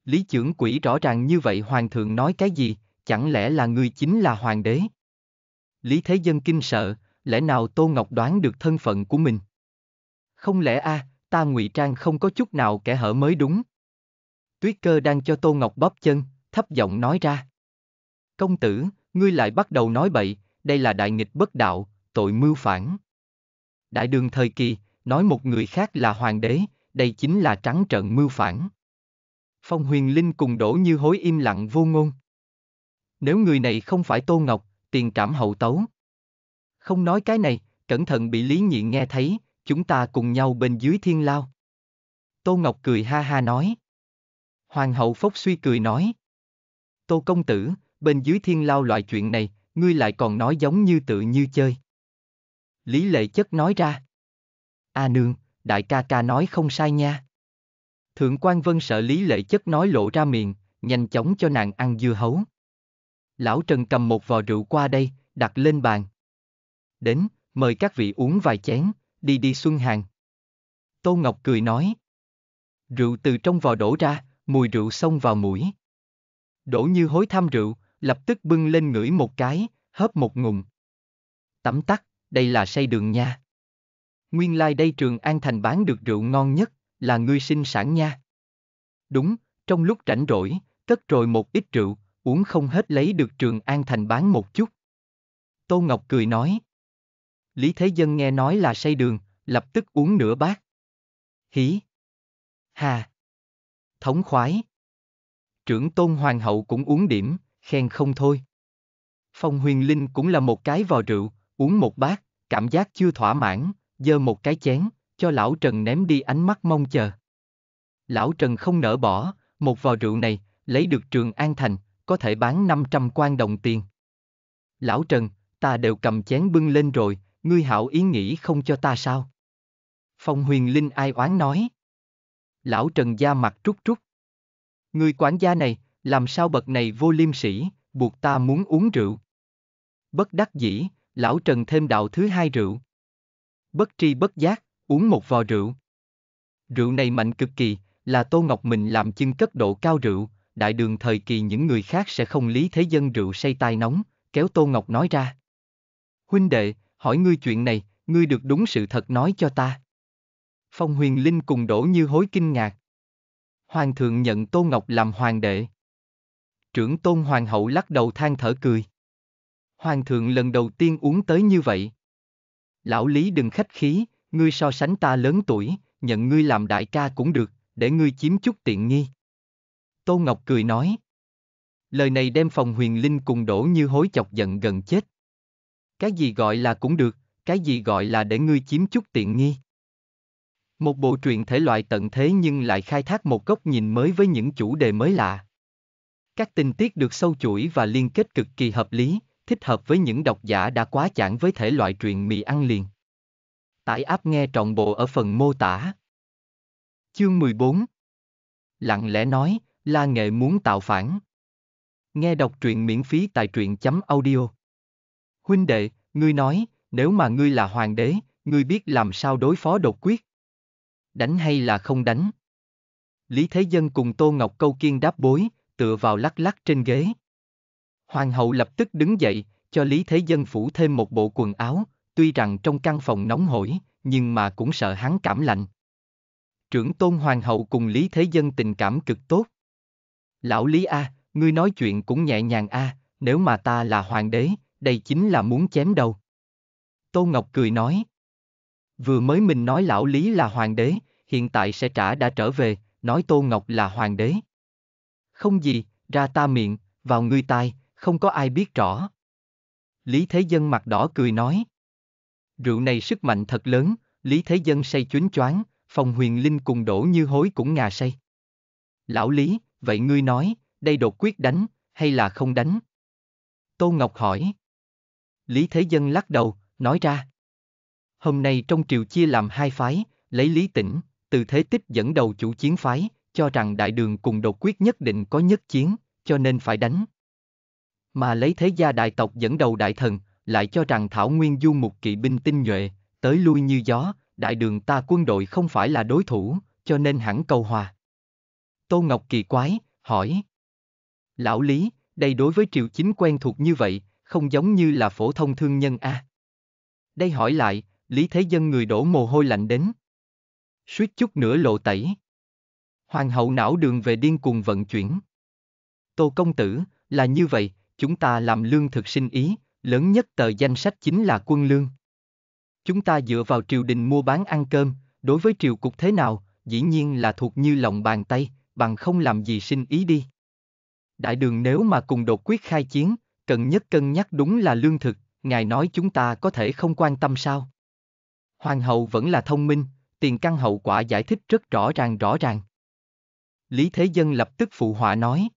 Lý trưởng quỷ rõ ràng như vậy Hoàng thượng nói cái gì, chẳng lẽ là người chính là Hoàng đế? Lý Thế Dân kinh sợ, lẽ nào Tô Ngọc đoán được thân phận của mình? Không lẽ a, à, ta ngụy trang không có chút nào kẻ hở mới đúng? Tuyết cơ đang cho Tô Ngọc bóp chân, thấp giọng nói ra. Công tử, ngươi lại bắt đầu nói bậy, đây là đại nghịch bất đạo, tội mưu phản. Đại đường thời kỳ, nói một người khác là hoàng đế, đây chính là trắng trận mưu phản. Phong huyền linh cùng đổ như hối im lặng vô ngôn. Nếu người này không phải Tô Ngọc, tiền trảm hậu tấu. Không nói cái này, cẩn thận bị Lý Nhị nghe thấy, chúng ta cùng nhau bên dưới thiên lao. Tô Ngọc cười ha ha nói. Hoàng hậu phốc suy cười nói. Tô công tử, bên dưới thiên lao loại chuyện này, ngươi lại còn nói giống như tự như chơi. Lý Lệ Chất nói ra. A à nương, đại ca ca nói không sai nha. Thượng quan Vân sợ Lý Lệ Chất nói lộ ra miệng, nhanh chóng cho nàng ăn dưa hấu. Lão Trần cầm một vò rượu qua đây, đặt lên bàn. Đến, mời các vị uống vài chén, đi đi xuân hàng. Tô Ngọc cười nói. Rượu từ trong vò đổ ra, mùi rượu xông vào mũi. Đổ như hối tham rượu, lập tức bưng lên ngửi một cái, hớp một ngụm. Tắm tắt, đây là xây đường nha. Nguyên lai like đây Trường An Thành bán được rượu ngon nhất, là ngươi sinh sản nha. Đúng, trong lúc rảnh rỗi, cất rồi một ít rượu, uống không hết lấy được Trường An Thành bán một chút. Tô Ngọc cười nói. Lý Thế Dân nghe nói là say đường, lập tức uống nửa bát. Hí. Hà. Thống khoái. Trưởng Tôn Hoàng hậu cũng uống điểm, khen không thôi. Phong huyền linh cũng là một cái vò rượu, uống một bát, cảm giác chưa thỏa mãn, giơ một cái chén, cho lão Trần ném đi ánh mắt mong chờ. Lão Trần không nỡ bỏ, một vò rượu này, lấy được trường An Thành, có thể bán 500 quan đồng tiền. Lão Trần, ta đều cầm chén bưng lên rồi, ngươi hảo ý nghĩ không cho ta sao? Phong huyền linh ai oán nói. Lão Trần da mặt trút trút. người quản gia này, làm sao bậc này vô liêm sĩ, buộc ta muốn uống rượu. Bất đắc dĩ, lão Trần thêm đạo thứ hai rượu. Bất tri bất giác, uống một vò rượu. Rượu này mạnh cực kỳ, là Tô Ngọc mình làm chân cất độ cao rượu, đại đường thời kỳ những người khác sẽ không lý thế dân rượu say tai nóng, kéo Tô Ngọc nói ra. Huynh đệ, hỏi ngươi chuyện này, ngươi được đúng sự thật nói cho ta. Phong huyền linh cùng đổ như hối kinh ngạc. Hoàng thượng nhận Tô Ngọc làm hoàng đệ. Trưởng tôn hoàng hậu lắc đầu than thở cười. Hoàng thượng lần đầu tiên uống tới như vậy. Lão Lý đừng khách khí, ngươi so sánh ta lớn tuổi, nhận ngươi làm đại ca cũng được, để ngươi chiếm chút tiện nghi. Tô Ngọc cười nói. Lời này đem phòng huyền linh cùng đổ như hối chọc giận gần chết. Cái gì gọi là cũng được, cái gì gọi là để ngươi chiếm chút tiện nghi. Một bộ truyện thể loại tận thế nhưng lại khai thác một góc nhìn mới với những chủ đề mới lạ. Các tình tiết được sâu chuỗi và liên kết cực kỳ hợp lý, thích hợp với những độc giả đã quá chán với thể loại truyện mì ăn liền. Tải app nghe trọn bộ ở phần mô tả. Chương 14 Lặng lẽ nói, La Nghệ muốn tạo phản. Nghe đọc truyện miễn phí tại truyện.audio. chấm Huynh đệ, ngươi nói, nếu mà ngươi là hoàng đế, ngươi biết làm sao đối phó đột quyết? Đánh hay là không đánh? Lý Thế Dân cùng Tô Ngọc Câu Kiên đáp bối, tựa vào lắc lắc trên ghế. Hoàng hậu lập tức đứng dậy, cho Lý Thế Dân phủ thêm một bộ quần áo, tuy rằng trong căn phòng nóng hổi, nhưng mà cũng sợ hắn cảm lạnh. Trưởng tôn hoàng hậu cùng Lý Thế Dân tình cảm cực tốt. Lão Lý A, ngươi nói chuyện cũng nhẹ nhàng A, nếu mà ta là hoàng đế, đây chính là muốn chém đầu. Tô Ngọc cười nói. Vừa mới mình nói lão Lý là hoàng đế, hiện tại sẽ trả đã trở về, nói Tô Ngọc là hoàng đế. Không gì, ra ta miệng, vào ngươi tai, không có ai biết rõ. Lý Thế Dân mặt đỏ cười nói. Rượu này sức mạnh thật lớn, Lý Thế Dân say chuyến choáng, phòng huyền linh cùng đổ như hối cũng ngà say. Lão Lý, vậy ngươi nói, đây đột quyết đánh, hay là không đánh? Tô Ngọc hỏi. Lý Thế Dân lắc đầu, nói ra. Hôm nay trong triều chia làm hai phái, lấy Lý Tĩnh, từ thế tích dẫn đầu chủ chiến phái, cho rằng đại đường cùng đột quyết nhất định có nhất chiến, cho nên phải đánh. Mà lấy thế gia đại tộc dẫn đầu đại thần, lại cho rằng Thảo Nguyên du một kỵ binh tinh nhuệ, tới lui như gió, đại đường ta quân đội không phải là đối thủ, cho nên hẳn cầu hòa. Tô Ngọc kỳ quái, hỏi. Lão Lý, đây đối với triều chính quen thuộc như vậy, không giống như là phổ thông thương nhân a. À? Đây hỏi lại, Lý Thế Dân người đổ mồ hôi lạnh đến. Suýt chút nữa lộ tẩy. Hoàng hậu não đường về điên cuồng vận chuyển. Tô công tử, là như vậy, chúng ta làm lương thực sinh ý, lớn nhất tờ danh sách chính là quân lương. Chúng ta dựa vào triều đình mua bán ăn cơm, đối với triều cục thế nào, dĩ nhiên là thuộc như lòng bàn tay, bằng không làm gì sinh ý đi. Đại đường nếu mà cùng đột quyết khai chiến, cần nhất cân nhắc đúng là lương thực, ngài nói chúng ta có thể không quan tâm sao. Hoàng hậu vẫn là thông minh, tiền căn hậu quả giải thích rất rõ ràng rõ ràng. Lý Thế Dân lập tức phụ họa nói.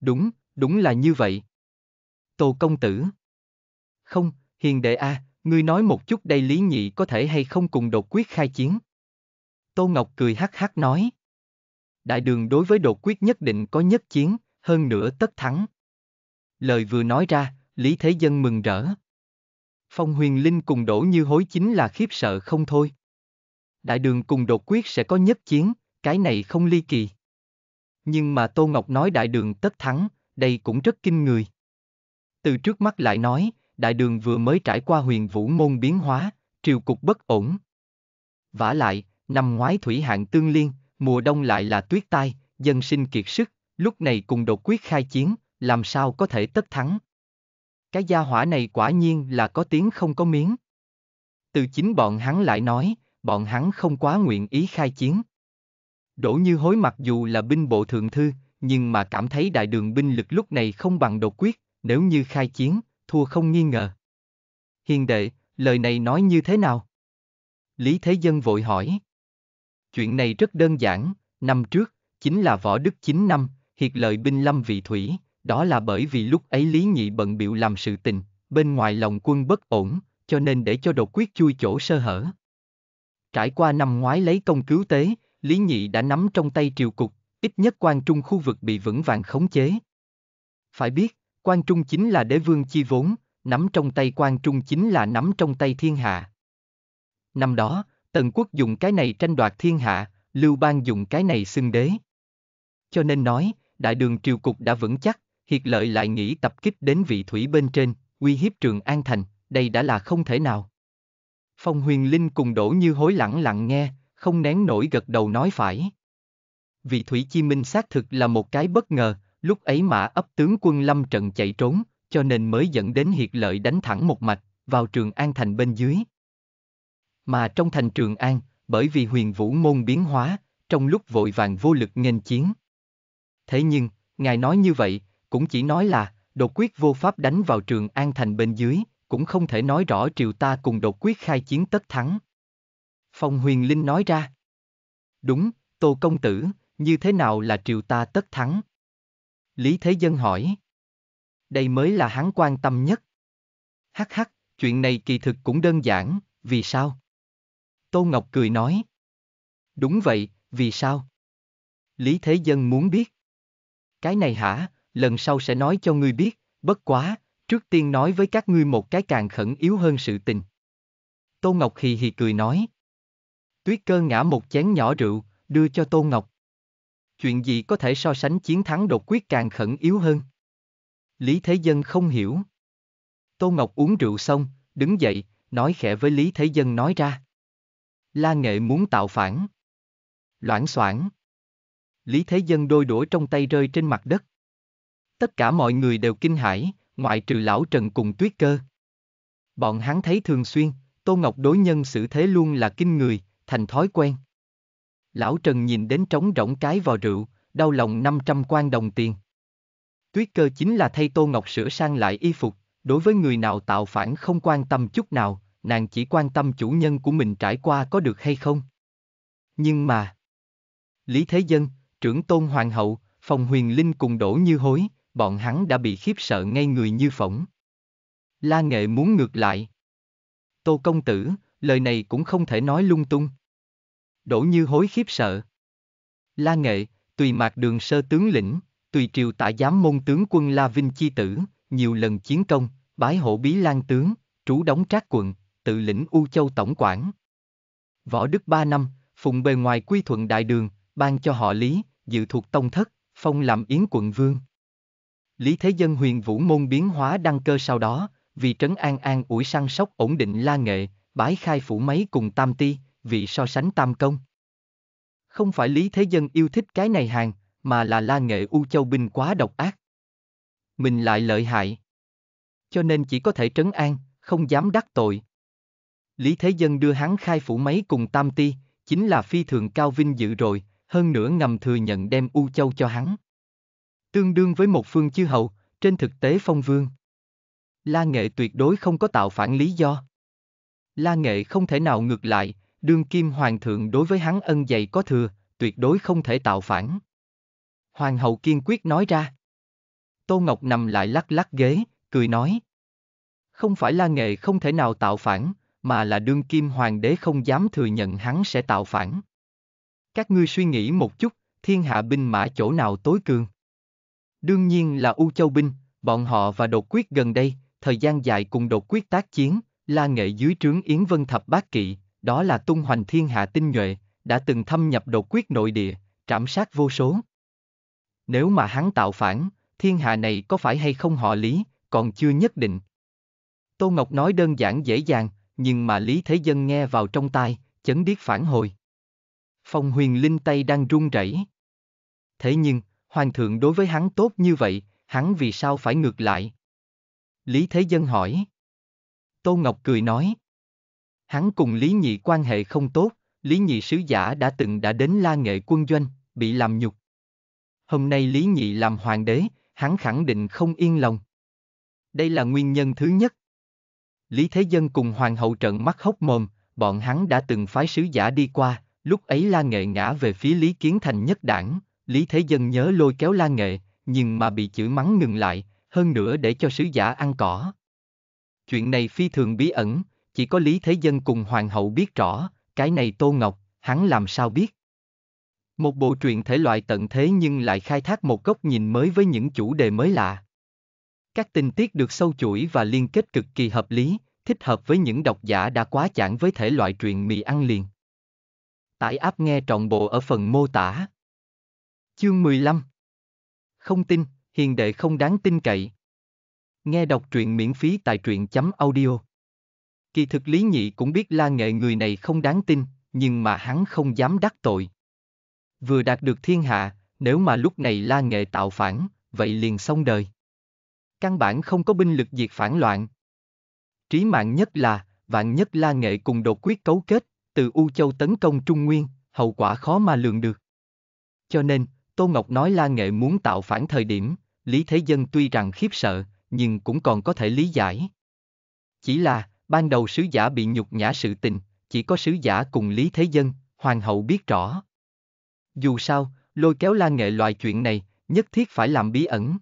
Đúng, đúng là như vậy, Tô công tử. Không, hiền đệ a, à, ngươi nói một chút đây lý nhị có thể hay không cùng đột quyết khai chiến. Tô Ngọc cười hắc hắc nói. Đại đường đối với đột quyết nhất định có nhất chiến, hơn nữa tất thắng. Lời vừa nói ra, Lý Thế Dân mừng rỡ. Phong huyền linh cùng đổ như hối chính là khiếp sợ không thôi. Đại đường cùng đột quyết sẽ có nhất chiến, cái này không ly kỳ. Nhưng mà Tô Ngọc nói đại đường tất thắng, đây cũng rất kinh người. Từ trước mắt lại nói, đại đường vừa mới trải qua huyền vũ môn biến hóa, triều cục bất ổn. Vả lại, năm ngoái thủy hạn tương liên, mùa đông lại là tuyết tai, dân sinh kiệt sức, lúc này cùng đột quyết khai chiến, làm sao có thể tất thắng. Cái gia hỏa này quả nhiên là có tiếng không có miếng. Từ chính bọn hắn lại nói, bọn hắn không quá nguyện ý khai chiến. Đỗ Như Hối mặc dù là binh bộ thượng thư, nhưng mà cảm thấy đại đường binh lực lúc này không bằng đột quyết, nếu như khai chiến, thua không nghi ngờ. Hiền đệ, lời này nói như thế nào? Lý Thế Dân vội hỏi. Chuyện này rất đơn giản, năm trước, chính là võ đức chín năm, hiệt lợi binh lâm vị thủy, đó là bởi vì lúc ấy Lý Nhị bận biệu làm sự tình, bên ngoài lòng quân bất ổn, cho nên để cho đột quyết chui chỗ sơ hở. Trải qua năm ngoái lấy công cứu tế, Lý Nhị đã nắm trong tay triều cục, ít nhất quan trung khu vực bị vững vàng khống chế. Phải biết, Quan Trung chính là đế vương chi vốn, nắm trong tay Quan Trung chính là nắm trong tay thiên hạ. Năm đó, Tần quốc dùng cái này tranh đoạt thiên hạ, Lưu Bang dùng cái này xưng đế. Cho nên nói, đại đường triều cục đã vững chắc, hiệt lợi lại nghĩ tập kích đến vị thủy bên trên, uy hiếp trường An Thành, đây đã là không thể nào. Phong huyền linh cùng đổ như hối lẳng lặng nghe, không nén nổi gật đầu nói phải. Vị thủy chi minh xác thực là một cái bất ngờ, lúc ấy mã ấp tướng quân lâm trận chạy trốn, cho nên mới dẫn đến hiệt lợi đánh thẳng một mạch, vào trường An thành bên dưới. Mà trong thành trường An, bởi vì huyền vũ môn biến hóa, trong lúc vội vàng vô lực nghênh chiến. Thế nhưng, ngài nói như vậy, cũng chỉ nói là, đột quyết vô pháp đánh vào trường An thành bên dưới, cũng không thể nói rõ triều ta cùng đột quyết khai chiến tất thắng. Phong huyền linh nói ra. Đúng, Tô Công Tử, như thế nào là triều ta tất thắng? Lý Thế Dân hỏi. Đây mới là hắn quan tâm nhất. Hắc hắc, chuyện này kỳ thực cũng đơn giản, vì sao? Tô Ngọc cười nói. Đúng vậy, vì sao? Lý Thế Dân muốn biết. Cái này hả, lần sau sẽ nói cho ngươi biết, bất quá, trước tiên nói với các ngươi một cái càng khẩn yếu hơn sự tình. Tô Ngọc hì hì cười nói. Tuyết cơ ngã một chén nhỏ rượu, đưa cho Tô Ngọc chuyện gì có thể so sánh chiến thắng đột quyết càng khẩn yếu hơn. Lý Thế Dân không hiểu. Tô Ngọc uống rượu xong, đứng dậy, nói khẽ với Lý Thế Dân nói ra. La Nghệ muốn tạo phản. Loãng soảng. Lý Thế Dân đôi đũa trong tay rơi trên mặt đất. Tất cả mọi người đều kinh hãi, ngoại trừ lão Trần cùng tuyết cơ. Bọn hắn thấy thường xuyên, Tô Ngọc đối nhân xử thế luôn là kinh người, thành thói quen lão Trần nhìn đến trống rỗng cái vò rượu, đau lòng 500 quan đồng tiền. Tuyết cơ chính là thay Tô Ngọc sửa sang lại y phục, đối với người nào tạo phản không quan tâm chút nào, nàng chỉ quan tâm chủ nhân của mình trải qua có được hay không. Nhưng mà... Lý Thế Dân, trưởng tôn hoàng hậu, phòng huyền linh cùng đổ như hối, bọn hắn đã bị khiếp sợ ngay người như phỏng. La nghệ muốn ngược lại. Tô công tử, lời này cũng không thể nói lung tung đổ như hối khiếp sợ. La Nghệ, tùy mạc đường sơ tướng lĩnh, tùy triều tại giám môn tướng quân La Vinh chi tử, nhiều lần chiến công, bái hộ bí lan tướng, trú đóng trác quận, tự lĩnh U Châu tổng quản. Võ Đức ba năm, phụng bề ngoài quy thuận đại đường, ban cho họ Lý, dự thuộc tông thất, phong làm yến quận vương. Lý Thế Dân huyền vũ môn biến hóa đăng cơ sau đó, vì trấn an an ủi săn sóc ổn định la nghệ, bái khai phủ máy cùng tam ti, vị so sánh tam công. Không phải Lý Thế Dân yêu thích cái này hàng, mà là La Nghệ U Châu binh quá độc ác. Mình lại lợi hại. Cho nên chỉ có thể trấn an, không dám đắc tội. Lý Thế Dân đưa hắn khai phủ máy cùng Tam Ti, chính là phi thường cao vinh dự rồi, hơn nữa ngầm thừa nhận đem U Châu cho hắn. Tương đương với một phương chư hầu, trên thực tế phong vương. La Nghệ tuyệt đối không có tạo phản lý do. La Nghệ không thể nào ngược lại, đương kim hoàng thượng đối với hắn ân dạy có thừa, tuyệt đối không thể tạo phản. Hoàng hậu kiên quyết nói ra. Tô Ngọc nằm lại lắc lắc ghế, cười nói. Không phải la nghệ không thể nào tạo phản, mà là đương kim hoàng đế không dám thừa nhận hắn sẽ tạo phản. Các ngươi suy nghĩ một chút, thiên hạ binh mã chỗ nào tối cường? Đương nhiên là U Châu binh, bọn họ và đột quyết gần đây, thời gian dài cùng đột quyết tác chiến, la nghệ dưới trướng Yến Vân Thập Bát Kỵ, đó là tung hoành thiên hạ tinh nhuệ, đã từng thâm nhập đột quyết nội địa, trảm sát vô số. Nếu mà hắn tạo phản, thiên hạ này có phải hay không họ lý, còn chưa nhất định. Tô Ngọc nói đơn giản dễ dàng, nhưng mà Lý Thế Dân nghe vào trong tai, chấn điếc phản hồi. Phong huyền linh tay đang run rẩy. Thế nhưng, Hoàng thượng đối với hắn tốt như vậy, hắn vì sao phải ngược lại? Lý Thế Dân hỏi. Tô Ngọc cười nói. Hắn cùng Lý Nhị quan hệ không tốt, Lý Nhị sứ giả đã từng đã đến la nghệ quân doanh, bị làm nhục. Hôm nay Lý Nhị làm hoàng đế, hắn khẳng định không yên lòng. Đây là nguyên nhân thứ nhất. Lý Thế Dân cùng hoàng hậu trận mắt hốc mồm, bọn hắn đã từng phái sứ giả đi qua, lúc ấy La Nghệ ngã về phía Lý Kiến Thành nhất đảng, Lý Thế Dân nhớ lôi kéo La Nghệ, nhưng mà bị chửi mắng ngừng lại, hơn nữa để cho sứ giả ăn cỏ. Chuyện này phi thường bí ẩn, chỉ có Lý Thế Dân cùng Hoàng hậu biết rõ, cái này Tô Ngọc, hắn làm sao biết. Một bộ truyện thể loại tận thế nhưng lại khai thác một góc nhìn mới với những chủ đề mới lạ. Các tình tiết được sâu chuỗi và liên kết cực kỳ hợp lý, thích hợp với những độc giả đã quá chãn với thể loại truyện mì ăn liền. Tải áp nghe trọn bộ ở phần mô tả. Chương 15 Không tin, hiền đệ không đáng tin cậy. Nghe đọc truyện miễn phí tại truyện chấm audio. Kỳ thực Lý Nhị cũng biết La Nghệ người này không đáng tin, nhưng mà hắn không dám đắc tội. Vừa đạt được thiên hạ, nếu mà lúc này La Nghệ tạo phản, vậy liền xong đời. Căn bản không có binh lực diệt phản loạn. Trí mạng nhất là, vạn nhất La Nghệ cùng đột quyết cấu kết, từ U Châu tấn công Trung Nguyên, hậu quả khó mà lường được. Cho nên, Tô Ngọc nói La Nghệ muốn tạo phản thời điểm, Lý Thế Dân tuy rằng khiếp sợ, nhưng cũng còn có thể lý giải. Chỉ là, ban đầu sứ giả bị nhục nhã sự tình, chỉ có sứ giả cùng Lý Thế Dân, hoàng hậu biết rõ. Dù sao, lôi kéo la nghệ loại chuyện này, nhất thiết phải làm bí ẩn.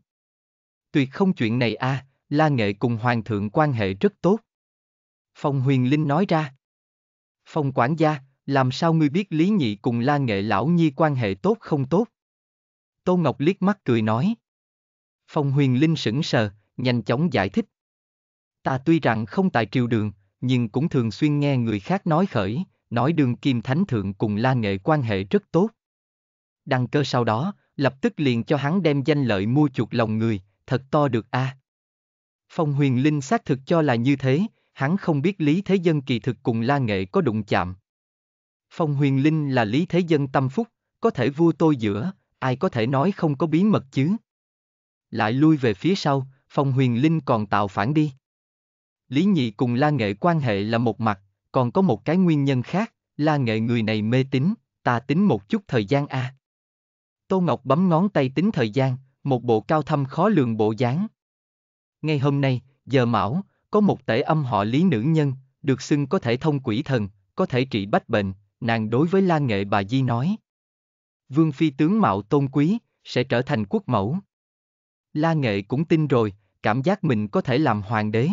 Tuyệt không chuyện này a, à, la nghệ cùng hoàng thượng quan hệ rất tốt. Phong huyền linh nói ra. Phong quản gia, làm sao ngươi biết Lý Nhị cùng la nghệ lão nhi quan hệ tốt không tốt? Tô Ngọc liếc mắt cười nói. Phong huyền linh sững sờ, nhanh chóng giải thích, Ta tuy rằng không tại triều đường, nhưng cũng thường xuyên nghe người khác nói khởi, nói đường kim thánh thượng cùng la nghệ quan hệ rất tốt. Đăng cơ sau đó, lập tức liền cho hắn đem danh lợi mua chuộc lòng người, thật to được a. À. Phong huyền linh xác thực cho là như thế, hắn không biết Lý Thế Dân kỳ thực cùng la nghệ có đụng chạm. Phong huyền linh là Lý Thế Dân tâm phúc, có thể vua tôi giữa, ai có thể nói không có bí mật chứ. Lại lui về phía sau, phong huyền linh còn tạo phản đi. Lý Nhị cùng La Nghệ quan hệ là một mặt, còn có một cái nguyên nhân khác, La Nghệ người này mê tín, ta tính một chút thời gian a. À. Tô Ngọc bấm ngón tay tính thời gian, một bộ cao thâm khó lường bộ dáng. Ngay hôm nay, giờ mão, có một tể âm họ lý nữ nhân, được xưng có thể thông quỷ thần, có thể trị bách bệnh, nàng đối với La Nghệ bà Di nói. Vương phi tướng mạo tôn quý, sẽ trở thành quốc mẫu. La Nghệ cũng tin rồi, cảm giác mình có thể làm hoàng đế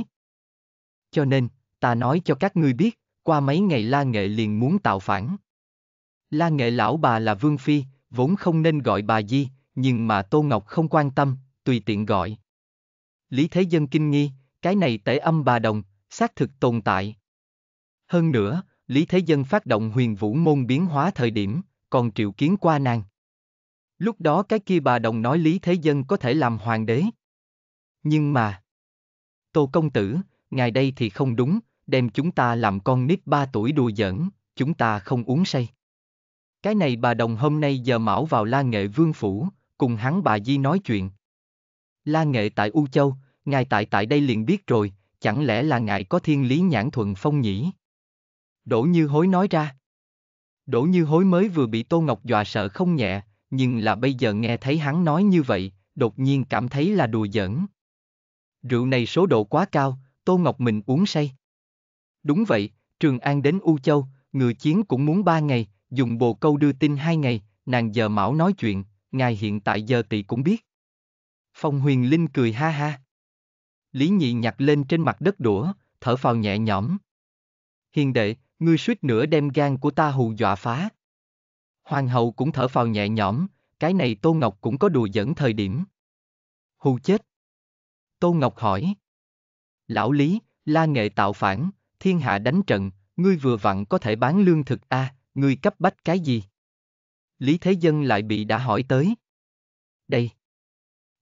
cho nên, ta nói cho các ngươi biết, qua mấy ngày La Nghệ liền muốn tạo phản. La Nghệ lão bà là Vương Phi, vốn không nên gọi bà Di, nhưng mà Tô Ngọc không quan tâm, tùy tiện gọi. Lý Thế Dân kinh nghi, cái này tể âm bà đồng, xác thực tồn tại. Hơn nữa, Lý Thế Dân phát động huyền vũ môn biến hóa thời điểm, còn triệu kiến qua nàng. Lúc đó cái kia bà đồng nói Lý Thế Dân có thể làm hoàng đế. Nhưng mà... Tô Công Tử, ngài đây thì không đúng, đem chúng ta làm con nít ba tuổi đùa giỡn, chúng ta không uống say. Cái này bà đồng hôm nay giờ mão vào La Nghệ Vương Phủ, cùng hắn bà Di nói chuyện. La Nghệ tại U Châu, ngài tại tại đây liền biết rồi, chẳng lẽ là ngài có thiên lý nhãn thuận phong nhỉ? Đỗ Như Hối nói ra. Đỗ Như Hối mới vừa bị Tô Ngọc dọa sợ không nhẹ, nhưng là bây giờ nghe thấy hắn nói như vậy, đột nhiên cảm thấy là đùa giỡn. Rượu này số độ quá cao, Tô Ngọc mình uống say. Đúng vậy, Trường An đến U Châu, người chiến cũng muốn ba ngày, dùng bồ câu đưa tin hai ngày, nàng giờ mão nói chuyện, ngài hiện tại giờ tỷ cũng biết. Phong huyền linh cười ha ha. Lý nhị nhặt lên trên mặt đất đũa, thở phào nhẹ nhõm. Hiền đệ, ngươi suýt nữa đem gan của ta hù dọa phá. Hoàng hậu cũng thở phào nhẹ nhõm, cái này Tô Ngọc cũng có đùa dẫn thời điểm. Hù chết. Tô Ngọc hỏi. Lão Lý, la nghệ tạo phản, thiên hạ đánh trận, ngươi vừa vặn có thể bán lương thực a, à, ngươi cấp bách cái gì? Lý Thế Dân lại bị đã hỏi tới. Đây.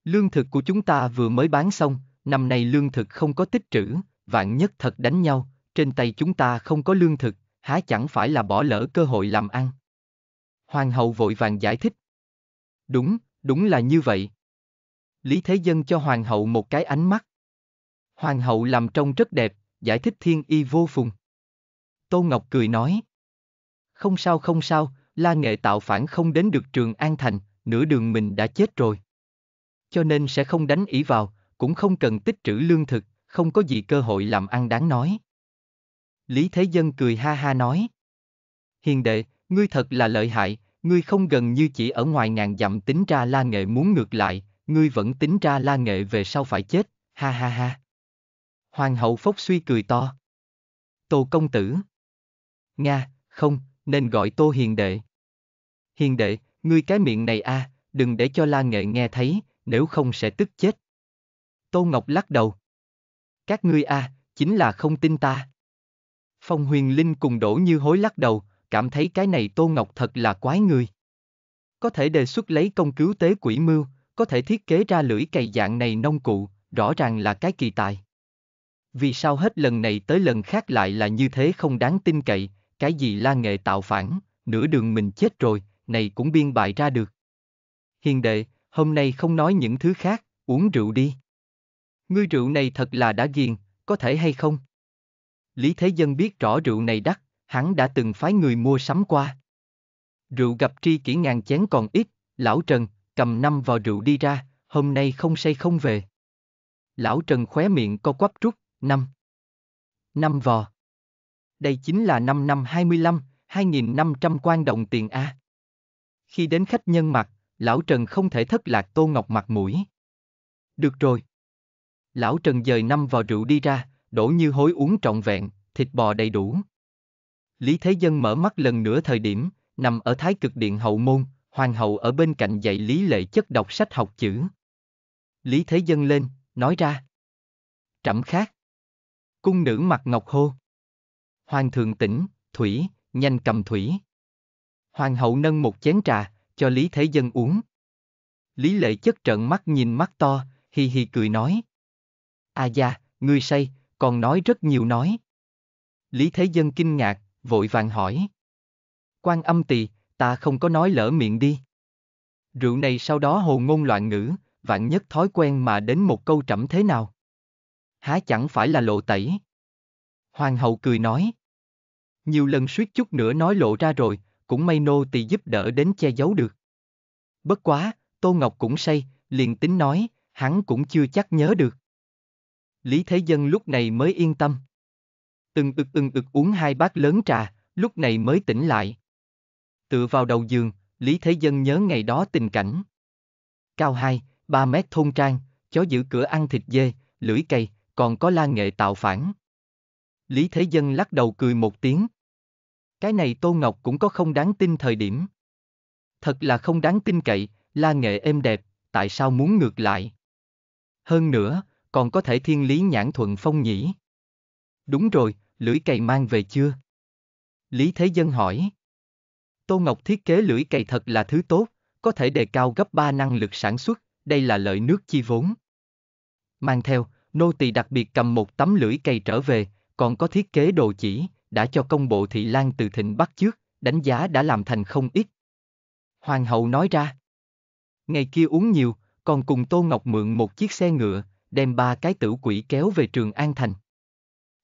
Lương thực của chúng ta vừa mới bán xong, năm nay lương thực không có tích trữ, vạn nhất thật đánh nhau, trên tay chúng ta không có lương thực, há chẳng phải là bỏ lỡ cơ hội làm ăn. Hoàng hậu vội vàng giải thích. Đúng, đúng là như vậy. Lý Thế Dân cho hoàng hậu một cái ánh mắt. Hoàng hậu làm trông rất đẹp, giải thích thiên y vô phùng. Tô Ngọc cười nói. Không sao không sao, la nghệ tạo phản không đến được trường An Thành, nửa đường mình đã chết rồi. Cho nên sẽ không đánh ý vào, cũng không cần tích trữ lương thực, không có gì cơ hội làm ăn đáng nói. Lý Thế Dân cười ha ha nói. Hiền đệ, ngươi thật là lợi hại, ngươi không gần như chỉ ở ngoài ngàn dặm tính ra la nghệ muốn ngược lại, ngươi vẫn tính ra la nghệ về sau phải chết, ha ha ha. Hoàng hậu phốc suy cười to. Tô công tử. Nga, không, nên gọi tô hiền đệ. Hiền đệ, ngươi cái miệng này a, à, đừng để cho la nghệ nghe thấy, nếu không sẽ tức chết. Tô Ngọc lắc đầu. Các ngươi a, à, chính là không tin ta. Phong huyền linh cùng đổ như hối lắc đầu, cảm thấy cái này Tô Ngọc thật là quái người. Có thể đề xuất lấy công cứu tế quỷ mưu, có thể thiết kế ra lưỡi cày dạng này nông cụ, rõ ràng là cái kỳ tài. Vì sao hết lần này tới lần khác lại là như thế không đáng tin cậy, cái gì la nghệ tạo phản, nửa đường mình chết rồi, này cũng biên bại ra được. Hiền đệ, hôm nay không nói những thứ khác, uống rượu đi. Ngươi rượu này thật là đã ghiền, có thể hay không? Lý Thế Dân biết rõ rượu này đắt, hắn đã từng phái người mua sắm qua. Rượu gặp tri kỷ ngàn chén còn ít, lão Trần, cầm năm vào rượu đi ra, hôm nay không say không về. Lão Trần khóe miệng co quắp rút năm năm vò. Đây chính là năm năm 25, 2.500 quan đồng tiền A. Khi đến khách nhân mặt, lão Trần không thể thất lạc Tô Ngọc mặt mũi. Được rồi. Lão Trần dời năm vò rượu đi ra, đổ như hối uống trọn vẹn, thịt bò đầy đủ. Lý Thế Dân mở mắt lần nữa thời điểm, nằm ở thái cực điện hậu môn, hoàng hậu ở bên cạnh dạy Lý Lệ chất đọc sách học chữ. Lý Thế Dân lên, nói ra. Trẫm khác. Cung nữ mặt ngọc hô. Hoàng thượng tỉnh, thủy, nhanh cầm thủy. Hoàng hậu nâng một chén trà, cho Lý Thế Dân uống. Lý Lệ chất trợn mắt nhìn mắt to, hi hi cười nói. À da, ngươi say, còn nói rất nhiều nói. Lý Thế Dân kinh ngạc, vội vàng hỏi. Quan âm tỳ, ta không có nói lỡ miệng đi. Rượu này sau đó hồ ngôn loạn ngữ, vạn nhất thói quen mà đến một câu trẫm thế nào há chẳng phải là lộ tẩy. Hoàng hậu cười nói. Nhiều lần suýt chút nữa nói lộ ra rồi, cũng may nô tỳ giúp đỡ đến che giấu được. Bất quá, Tô Ngọc cũng say, liền tính nói, hắn cũng chưa chắc nhớ được. Lý Thế Dân lúc này mới yên tâm. Từng ực từng ực uống hai bát lớn trà, lúc này mới tỉnh lại. Tựa vào đầu giường, Lý Thế Dân nhớ ngày đó tình cảnh. Cao hai, ba mét thôn trang, chó giữ cửa ăn thịt dê, lưỡi cây còn có la nghệ tạo phản. Lý Thế Dân lắc đầu cười một tiếng. Cái này Tô Ngọc cũng có không đáng tin thời điểm. Thật là không đáng tin cậy, la nghệ êm đẹp, tại sao muốn ngược lại? Hơn nữa, còn có thể thiên lý nhãn thuận phong nhỉ? Đúng rồi, lưỡi cày mang về chưa? Lý Thế Dân hỏi. Tô Ngọc thiết kế lưỡi cày thật là thứ tốt, có thể đề cao gấp 3 năng lực sản xuất, đây là lợi nước chi vốn. Mang theo, nô tỳ đặc biệt cầm một tấm lưỡi cây trở về, còn có thiết kế đồ chỉ, đã cho công bộ thị lan từ thịnh bắt trước, đánh giá đã làm thành không ít. Hoàng hậu nói ra, ngày kia uống nhiều, còn cùng Tô Ngọc mượn một chiếc xe ngựa, đem ba cái tử quỷ kéo về trường An Thành.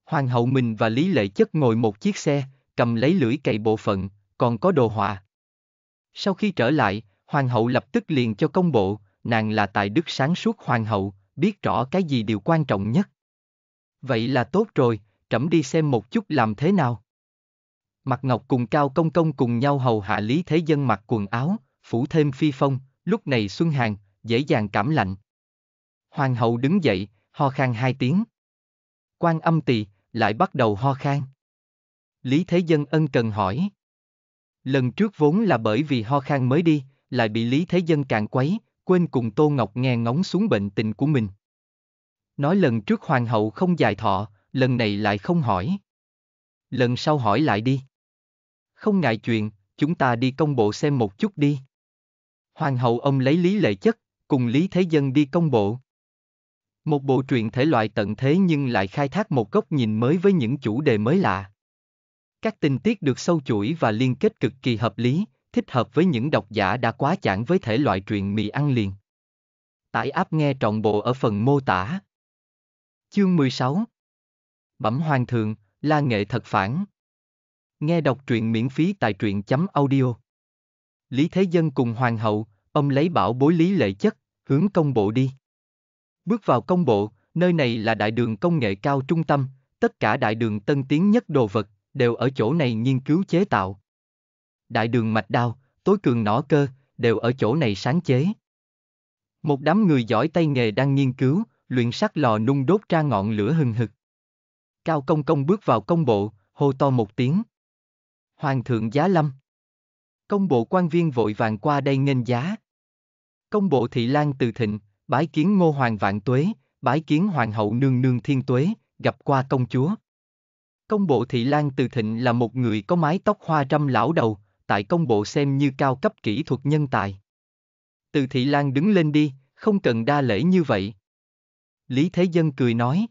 Hoàng hậu mình và Lý Lệ Chất ngồi một chiếc xe, cầm lấy lưỡi cày bộ phận, còn có đồ họa. Sau khi trở lại, hoàng hậu lập tức liền cho công bộ, nàng là tài đức sáng suốt hoàng hậu, biết rõ cái gì điều quan trọng nhất. Vậy là tốt rồi, trẫm đi xem một chút làm thế nào. Mặt Ngọc cùng Cao Công Công cùng nhau hầu hạ Lý Thế Dân mặc quần áo, phủ thêm phi phong, lúc này xuân hàng, dễ dàng cảm lạnh. Hoàng hậu đứng dậy, ho khan hai tiếng. Quan âm tỳ lại bắt đầu ho khan. Lý Thế Dân ân cần hỏi. Lần trước vốn là bởi vì ho khan mới đi, lại bị Lý Thế Dân càng quấy, quên cùng Tô Ngọc nghe ngóng xuống bệnh tình của mình. Nói lần trước hoàng hậu không dài thọ, lần này lại không hỏi. Lần sau hỏi lại đi. Không ngại chuyện, chúng ta đi công bộ xem một chút đi. Hoàng hậu ông lấy Lý Lệ Chất, cùng Lý Thế Dân đi công bộ. Một bộ truyện thể loại tận thế nhưng lại khai thác một góc nhìn mới với những chủ đề mới lạ. Các tình tiết được sâu chuỗi và liên kết cực kỳ hợp lý, thích hợp với những độc giả đã quá chán với thể loại truyện mì ăn liền. Tải app nghe trọn bộ ở phần mô tả. Chương 16 Bẩm Hoàng thượng, La Nghệ thật phản. Nghe đọc truyện miễn phí tại truyện.audio. chấm Lý Thế Dân cùng Hoàng hậu, ông lấy bảo bối lý lệ chất, hướng công bộ đi. Bước vào công bộ, nơi này là đại đường công nghệ cao trung tâm, tất cả đại đường tân tiến nhất đồ vật, đều ở chỗ này nghiên cứu chế tạo đại đường mạch đao, tối cường nỏ cơ, đều ở chỗ này sáng chế. Một đám người giỏi tay nghề đang nghiên cứu, luyện sắt lò nung đốt ra ngọn lửa hừng hực. Cao Công Công bước vào công bộ, hô to một tiếng. Hoàng thượng giá lâm. Công bộ quan viên vội vàng qua đây nghênh giá. Công bộ thị lan từ thịnh, bái kiến ngô hoàng vạn tuế, bái kiến hoàng hậu nương nương thiên tuế, gặp qua công chúa. Công bộ thị lan từ thịnh là một người có mái tóc hoa trăm lão đầu, tại công bộ xem như cao cấp kỹ thuật nhân tài. Từ thị lan đứng lên đi, không cần đa lễ như vậy. Lý Thế Dân cười nói.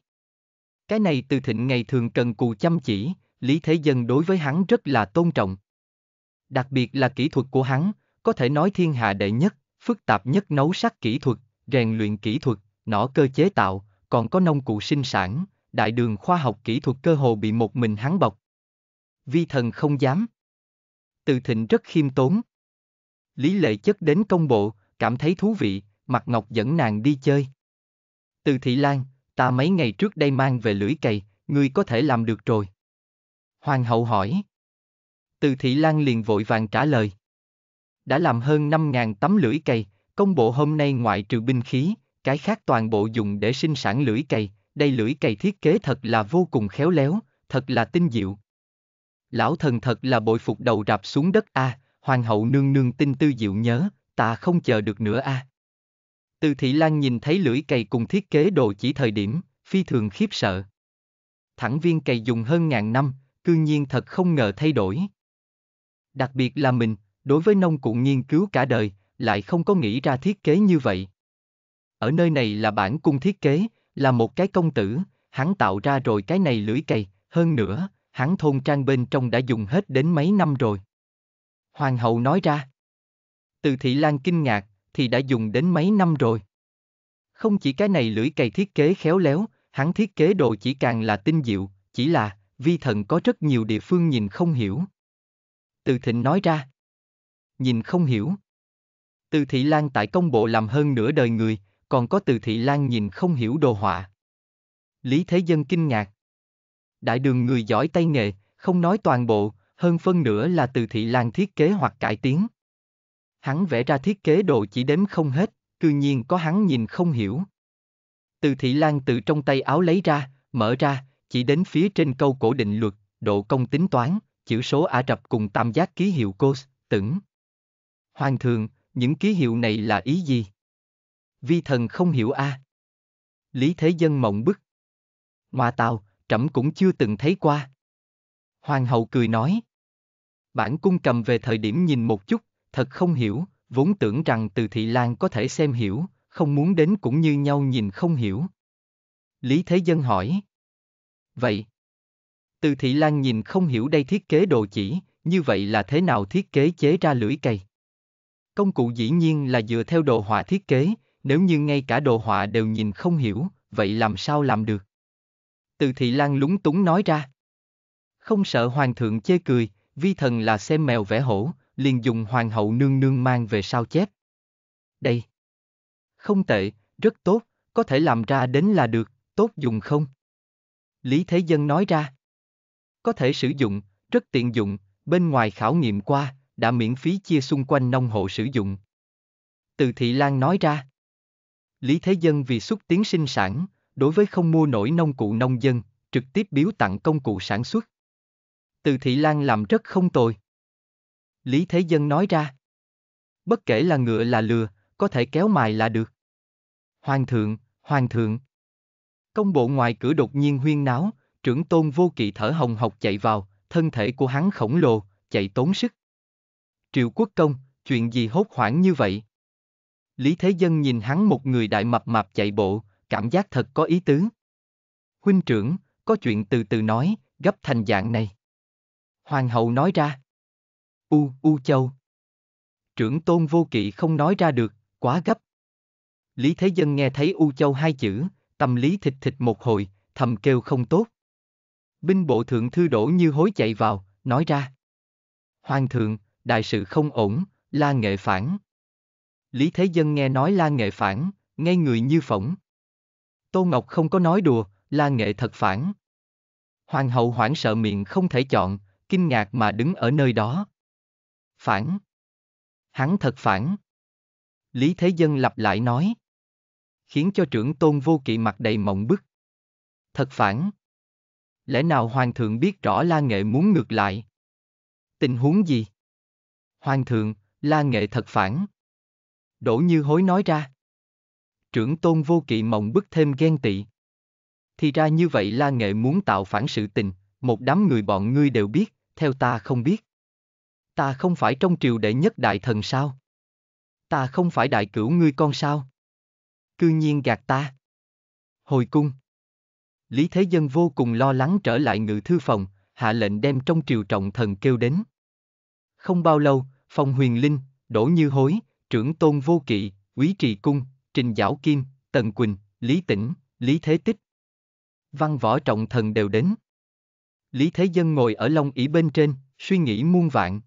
Cái này từ thịnh ngày thường cần cù chăm chỉ, Lý Thế Dân đối với hắn rất là tôn trọng. Đặc biệt là kỹ thuật của hắn, có thể nói thiên hạ đệ nhất, phức tạp nhất nấu sắc kỹ thuật, rèn luyện kỹ thuật, nỏ cơ chế tạo, còn có nông cụ sinh sản, đại đường khoa học kỹ thuật cơ hồ bị một mình hắn bọc. Vi thần không dám. Từ thịnh rất khiêm tốn. Lý lệ chất đến công bộ, cảm thấy thú vị, mặt ngọc dẫn nàng đi chơi. Từ thị lan, ta mấy ngày trước đây mang về lưỡi cày, ngươi có thể làm được rồi. Hoàng hậu hỏi. Từ thị lan liền vội vàng trả lời. Đã làm hơn 5.000 tấm lưỡi cày, công bộ hôm nay ngoại trừ binh khí, cái khác toàn bộ dùng để sinh sản lưỡi cày, đây lưỡi cày thiết kế thật là vô cùng khéo léo, thật là tinh diệu, lão thần thật là bội phục đầu rạp xuống đất a, à, hoàng hậu nương nương tin tư diệu nhớ, ta không chờ được nữa a. À. Từ thị lan nhìn thấy lưỡi cày cùng thiết kế đồ chỉ thời điểm, phi thường khiếp sợ. Thẳng viên cày dùng hơn ngàn năm, cư nhiên thật không ngờ thay đổi. Đặc biệt là mình, đối với nông cụ nghiên cứu cả đời, lại không có nghĩ ra thiết kế như vậy. Ở nơi này là bản cung thiết kế, là một cái công tử, hắn tạo ra rồi cái này lưỡi cày, hơn nữa, hắn thôn trang bên trong đã dùng hết đến mấy năm rồi. Hoàng hậu nói ra. Từ thị lan kinh ngạc, thì đã dùng đến mấy năm rồi. Không chỉ cái này lưỡi cày thiết kế khéo léo, hắn thiết kế đồ chỉ càng là tinh diệu, chỉ là, vi thần có rất nhiều địa phương nhìn không hiểu. Từ thịnh nói ra. Nhìn không hiểu. Từ thị lan tại công bộ làm hơn nửa đời người, còn có từ thị lan nhìn không hiểu đồ họa. Lý Thế Dân kinh ngạc đại đường người giỏi tay nghề, không nói toàn bộ, hơn phân nửa là từ thị làng thiết kế hoặc cải tiến. Hắn vẽ ra thiết kế đồ chỉ đếm không hết, cư nhiên có hắn nhìn không hiểu. Từ thị lan từ trong tay áo lấy ra, mở ra, chỉ đến phía trên câu cổ định luật, độ công tính toán, chữ số Ả Rập cùng tam giác ký hiệu cos, tửng. Hoàng thường, những ký hiệu này là ý gì? Vi thần không hiểu a. À? Lý Thế Dân mộng bức. Ngoà tào, trẫm cũng chưa từng thấy qua. Hoàng hậu cười nói. Bản cung cầm về thời điểm nhìn một chút, thật không hiểu, vốn tưởng rằng từ thị lan có thể xem hiểu, không muốn đến cũng như nhau nhìn không hiểu. Lý Thế Dân hỏi. Vậy, từ thị lan nhìn không hiểu đây thiết kế đồ chỉ, như vậy là thế nào thiết kế chế ra lưỡi cây? Công cụ dĩ nhiên là dựa theo đồ họa thiết kế, nếu như ngay cả đồ họa đều nhìn không hiểu, vậy làm sao làm được? Từ thị lan lúng túng nói ra. Không sợ hoàng thượng chê cười, vi thần là xem mèo vẽ hổ, liền dùng hoàng hậu nương nương mang về sao chép. Đây. Không tệ, rất tốt, có thể làm ra đến là được, tốt dùng không? Lý Thế Dân nói ra. Có thể sử dụng, rất tiện dụng, bên ngoài khảo nghiệm qua, đã miễn phí chia xung quanh nông hộ sử dụng. Từ Thị Lan nói ra. Lý Thế Dân vì xúc tiến sinh sản, đối với không mua nổi nông cụ nông dân, trực tiếp biếu tặng công cụ sản xuất. Từ Thị Lan làm rất không tồi. Lý Thế Dân nói ra. Bất kể là ngựa là lừa, có thể kéo mài là được. Hoàng thượng, hoàng thượng. Công bộ ngoài cửa đột nhiên huyên náo, trưởng tôn vô kỵ thở hồng hộc chạy vào, thân thể của hắn khổng lồ, chạy tốn sức. Triệu quốc công, chuyện gì hốt hoảng như vậy? Lý Thế Dân nhìn hắn một người đại mập mạp chạy bộ, cảm giác thật có ý tứ. Huynh trưởng, có chuyện từ từ nói, gấp thành dạng này. Hoàng hậu nói ra. U, U Châu. Trưởng tôn vô kỵ không nói ra được, quá gấp. Lý Thế Dân nghe thấy U Châu hai chữ, tâm lý thịt thịt một hồi, thầm kêu không tốt. Binh bộ thượng thư đổ như hối chạy vào, nói ra. Hoàng thượng, đại sự không ổn, la nghệ phản. Lý Thế Dân nghe nói la nghệ phản, ngay người như phỏng. Tô Ngọc không có nói đùa, la nghệ thật phản. Hoàng hậu hoảng sợ miệng không thể chọn, kinh ngạc mà đứng ở nơi đó. Phản. Hắn thật phản. Lý Thế Dân lặp lại nói. Khiến cho trưởng tôn vô kỵ mặt đầy mộng bức. Thật phản. Lẽ nào hoàng thượng biết rõ la nghệ muốn ngược lại? Tình huống gì? Hoàng thượng, la nghệ thật phản. Đỗ như hối nói ra. Trưởng tôn vô kỵ mộng bức thêm ghen tị. Thì ra như vậy la nghệ muốn tạo phản sự tình, một đám người bọn ngươi đều biết, theo ta không biết. Ta không phải trong triều đệ nhất đại thần sao? Ta không phải đại cửu ngươi con sao? Cư nhiên gạt ta. Hồi cung. Lý Thế Dân vô cùng lo lắng trở lại ngự thư phòng, hạ lệnh đem trong triều trọng thần kêu đến. Không bao lâu, phòng huyền linh, đổ như hối, trưởng tôn vô kỵ, quý trì cung, Trình Giảo Kim, Tần Quỳnh, Lý Tĩnh, Lý Thế Tích. Văn võ trọng thần đều đến. Lý Thế Dân ngồi ở Long ỷ bên trên, suy nghĩ muôn vạn.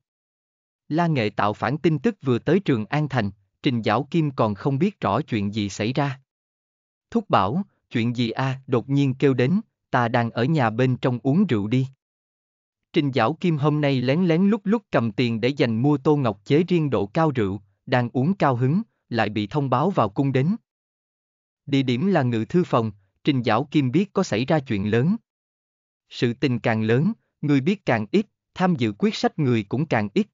La Nghệ tạo phản tin tức vừa tới trường An Thành, Trình Giảo Kim còn không biết rõ chuyện gì xảy ra. Thúc bảo, chuyện gì a à, đột nhiên kêu đến, ta đang ở nhà bên trong uống rượu đi. Trình Giảo Kim hôm nay lén lén lúc lúc cầm tiền để dành mua tô ngọc chế riêng độ cao rượu, đang uống cao hứng, lại bị thông báo vào cung đến. Địa điểm là ngự thư phòng, trình giảo kim biết có xảy ra chuyện lớn. Sự tình càng lớn, người biết càng ít, tham dự quyết sách người cũng càng ít.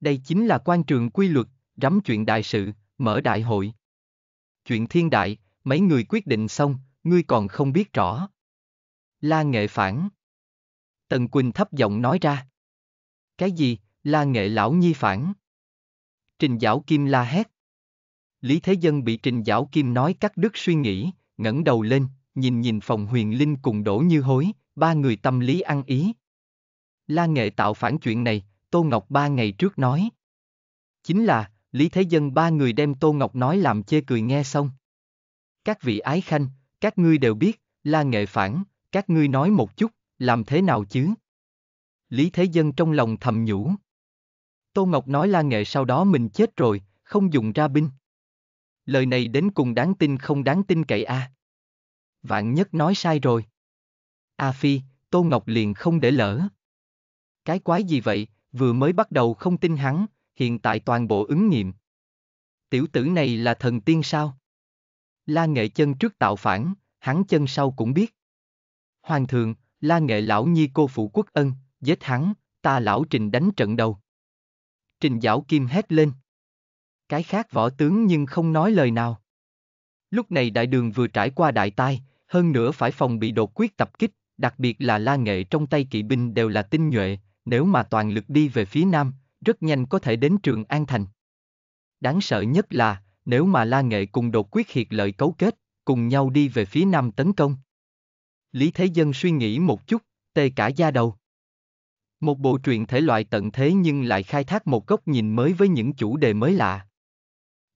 Đây chính là quan trường quy luật, rắm chuyện đại sự, mở đại hội. Chuyện thiên đại, mấy người quyết định xong, ngươi còn không biết rõ. La nghệ phản. Tần Quỳnh thấp giọng nói ra. Cái gì, la nghệ lão nhi phản. Trình giảo kim la hét. Lý Thế Dân bị Trình Giảo Kim nói cắt đứt suy nghĩ, ngẩng đầu lên, nhìn nhìn phòng huyền linh cùng đổ như hối, ba người tâm lý ăn ý. La Nghệ tạo phản chuyện này, Tô Ngọc ba ngày trước nói. Chính là, Lý Thế Dân ba người đem Tô Ngọc nói làm chê cười nghe xong. Các vị ái khanh, các ngươi đều biết, La Nghệ phản, các ngươi nói một chút, làm thế nào chứ? Lý Thế Dân trong lòng thầm nhủ. Tô Ngọc nói La Nghệ sau đó mình chết rồi, không dùng ra binh lời này đến cùng đáng tin không đáng tin cậy a. À? Vạn nhất nói sai rồi. A à Phi, Tô Ngọc liền không để lỡ. Cái quái gì vậy, vừa mới bắt đầu không tin hắn, hiện tại toàn bộ ứng nghiệm. Tiểu tử này là thần tiên sao? La nghệ chân trước tạo phản, hắn chân sau cũng biết. Hoàng thượng, la nghệ lão nhi cô phụ quốc ân, giết hắn, ta lão trình đánh trận đầu. Trình giảo kim hét lên cái khác võ tướng nhưng không nói lời nào. Lúc này đại đường vừa trải qua đại tai, hơn nữa phải phòng bị đột quyết tập kích, đặc biệt là la nghệ trong tay kỵ binh đều là tinh nhuệ, nếu mà toàn lực đi về phía nam, rất nhanh có thể đến trường An Thành. Đáng sợ nhất là, nếu mà la nghệ cùng đột quyết hiệt lợi cấu kết, cùng nhau đi về phía nam tấn công. Lý Thế Dân suy nghĩ một chút, tê cả da đầu. Một bộ truyện thể loại tận thế nhưng lại khai thác một góc nhìn mới với những chủ đề mới lạ,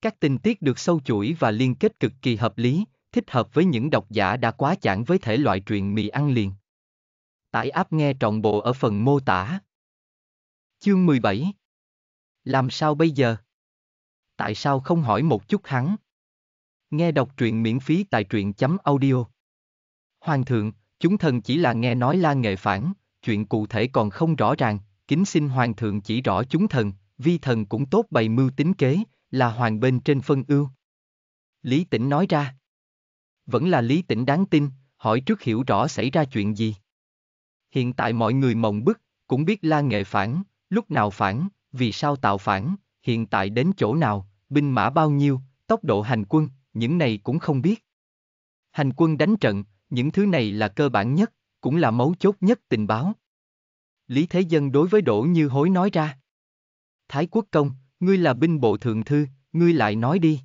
các tình tiết được sâu chuỗi và liên kết cực kỳ hợp lý, thích hợp với những độc giả đã quá chán với thể loại truyện mì ăn liền. Tải app nghe trọn bộ ở phần mô tả. Chương 17 Làm sao bây giờ? Tại sao không hỏi một chút hắn? Nghe đọc truyện miễn phí tại truyện.audio chấm Hoàng thượng, chúng thần chỉ là nghe nói la nghệ phản, chuyện cụ thể còn không rõ ràng, kính xin hoàng thượng chỉ rõ chúng thần, vi thần cũng tốt bày mưu tính kế, là hoàng bên trên phân ưu. Lý Tĩnh nói ra. Vẫn là Lý Tĩnh đáng tin, hỏi trước hiểu rõ xảy ra chuyện gì. Hiện tại mọi người mộng bức, cũng biết La Nghệ phản, lúc nào phản, vì sao tạo phản, hiện tại đến chỗ nào, binh mã bao nhiêu, tốc độ hành quân, những này cũng không biết. Hành quân đánh trận, những thứ này là cơ bản nhất, cũng là mấu chốt nhất tình báo. Lý Thế Dân đối với Đỗ Như Hối nói ra. Thái Quốc Công, ngươi là binh bộ thượng thư, ngươi lại nói đi.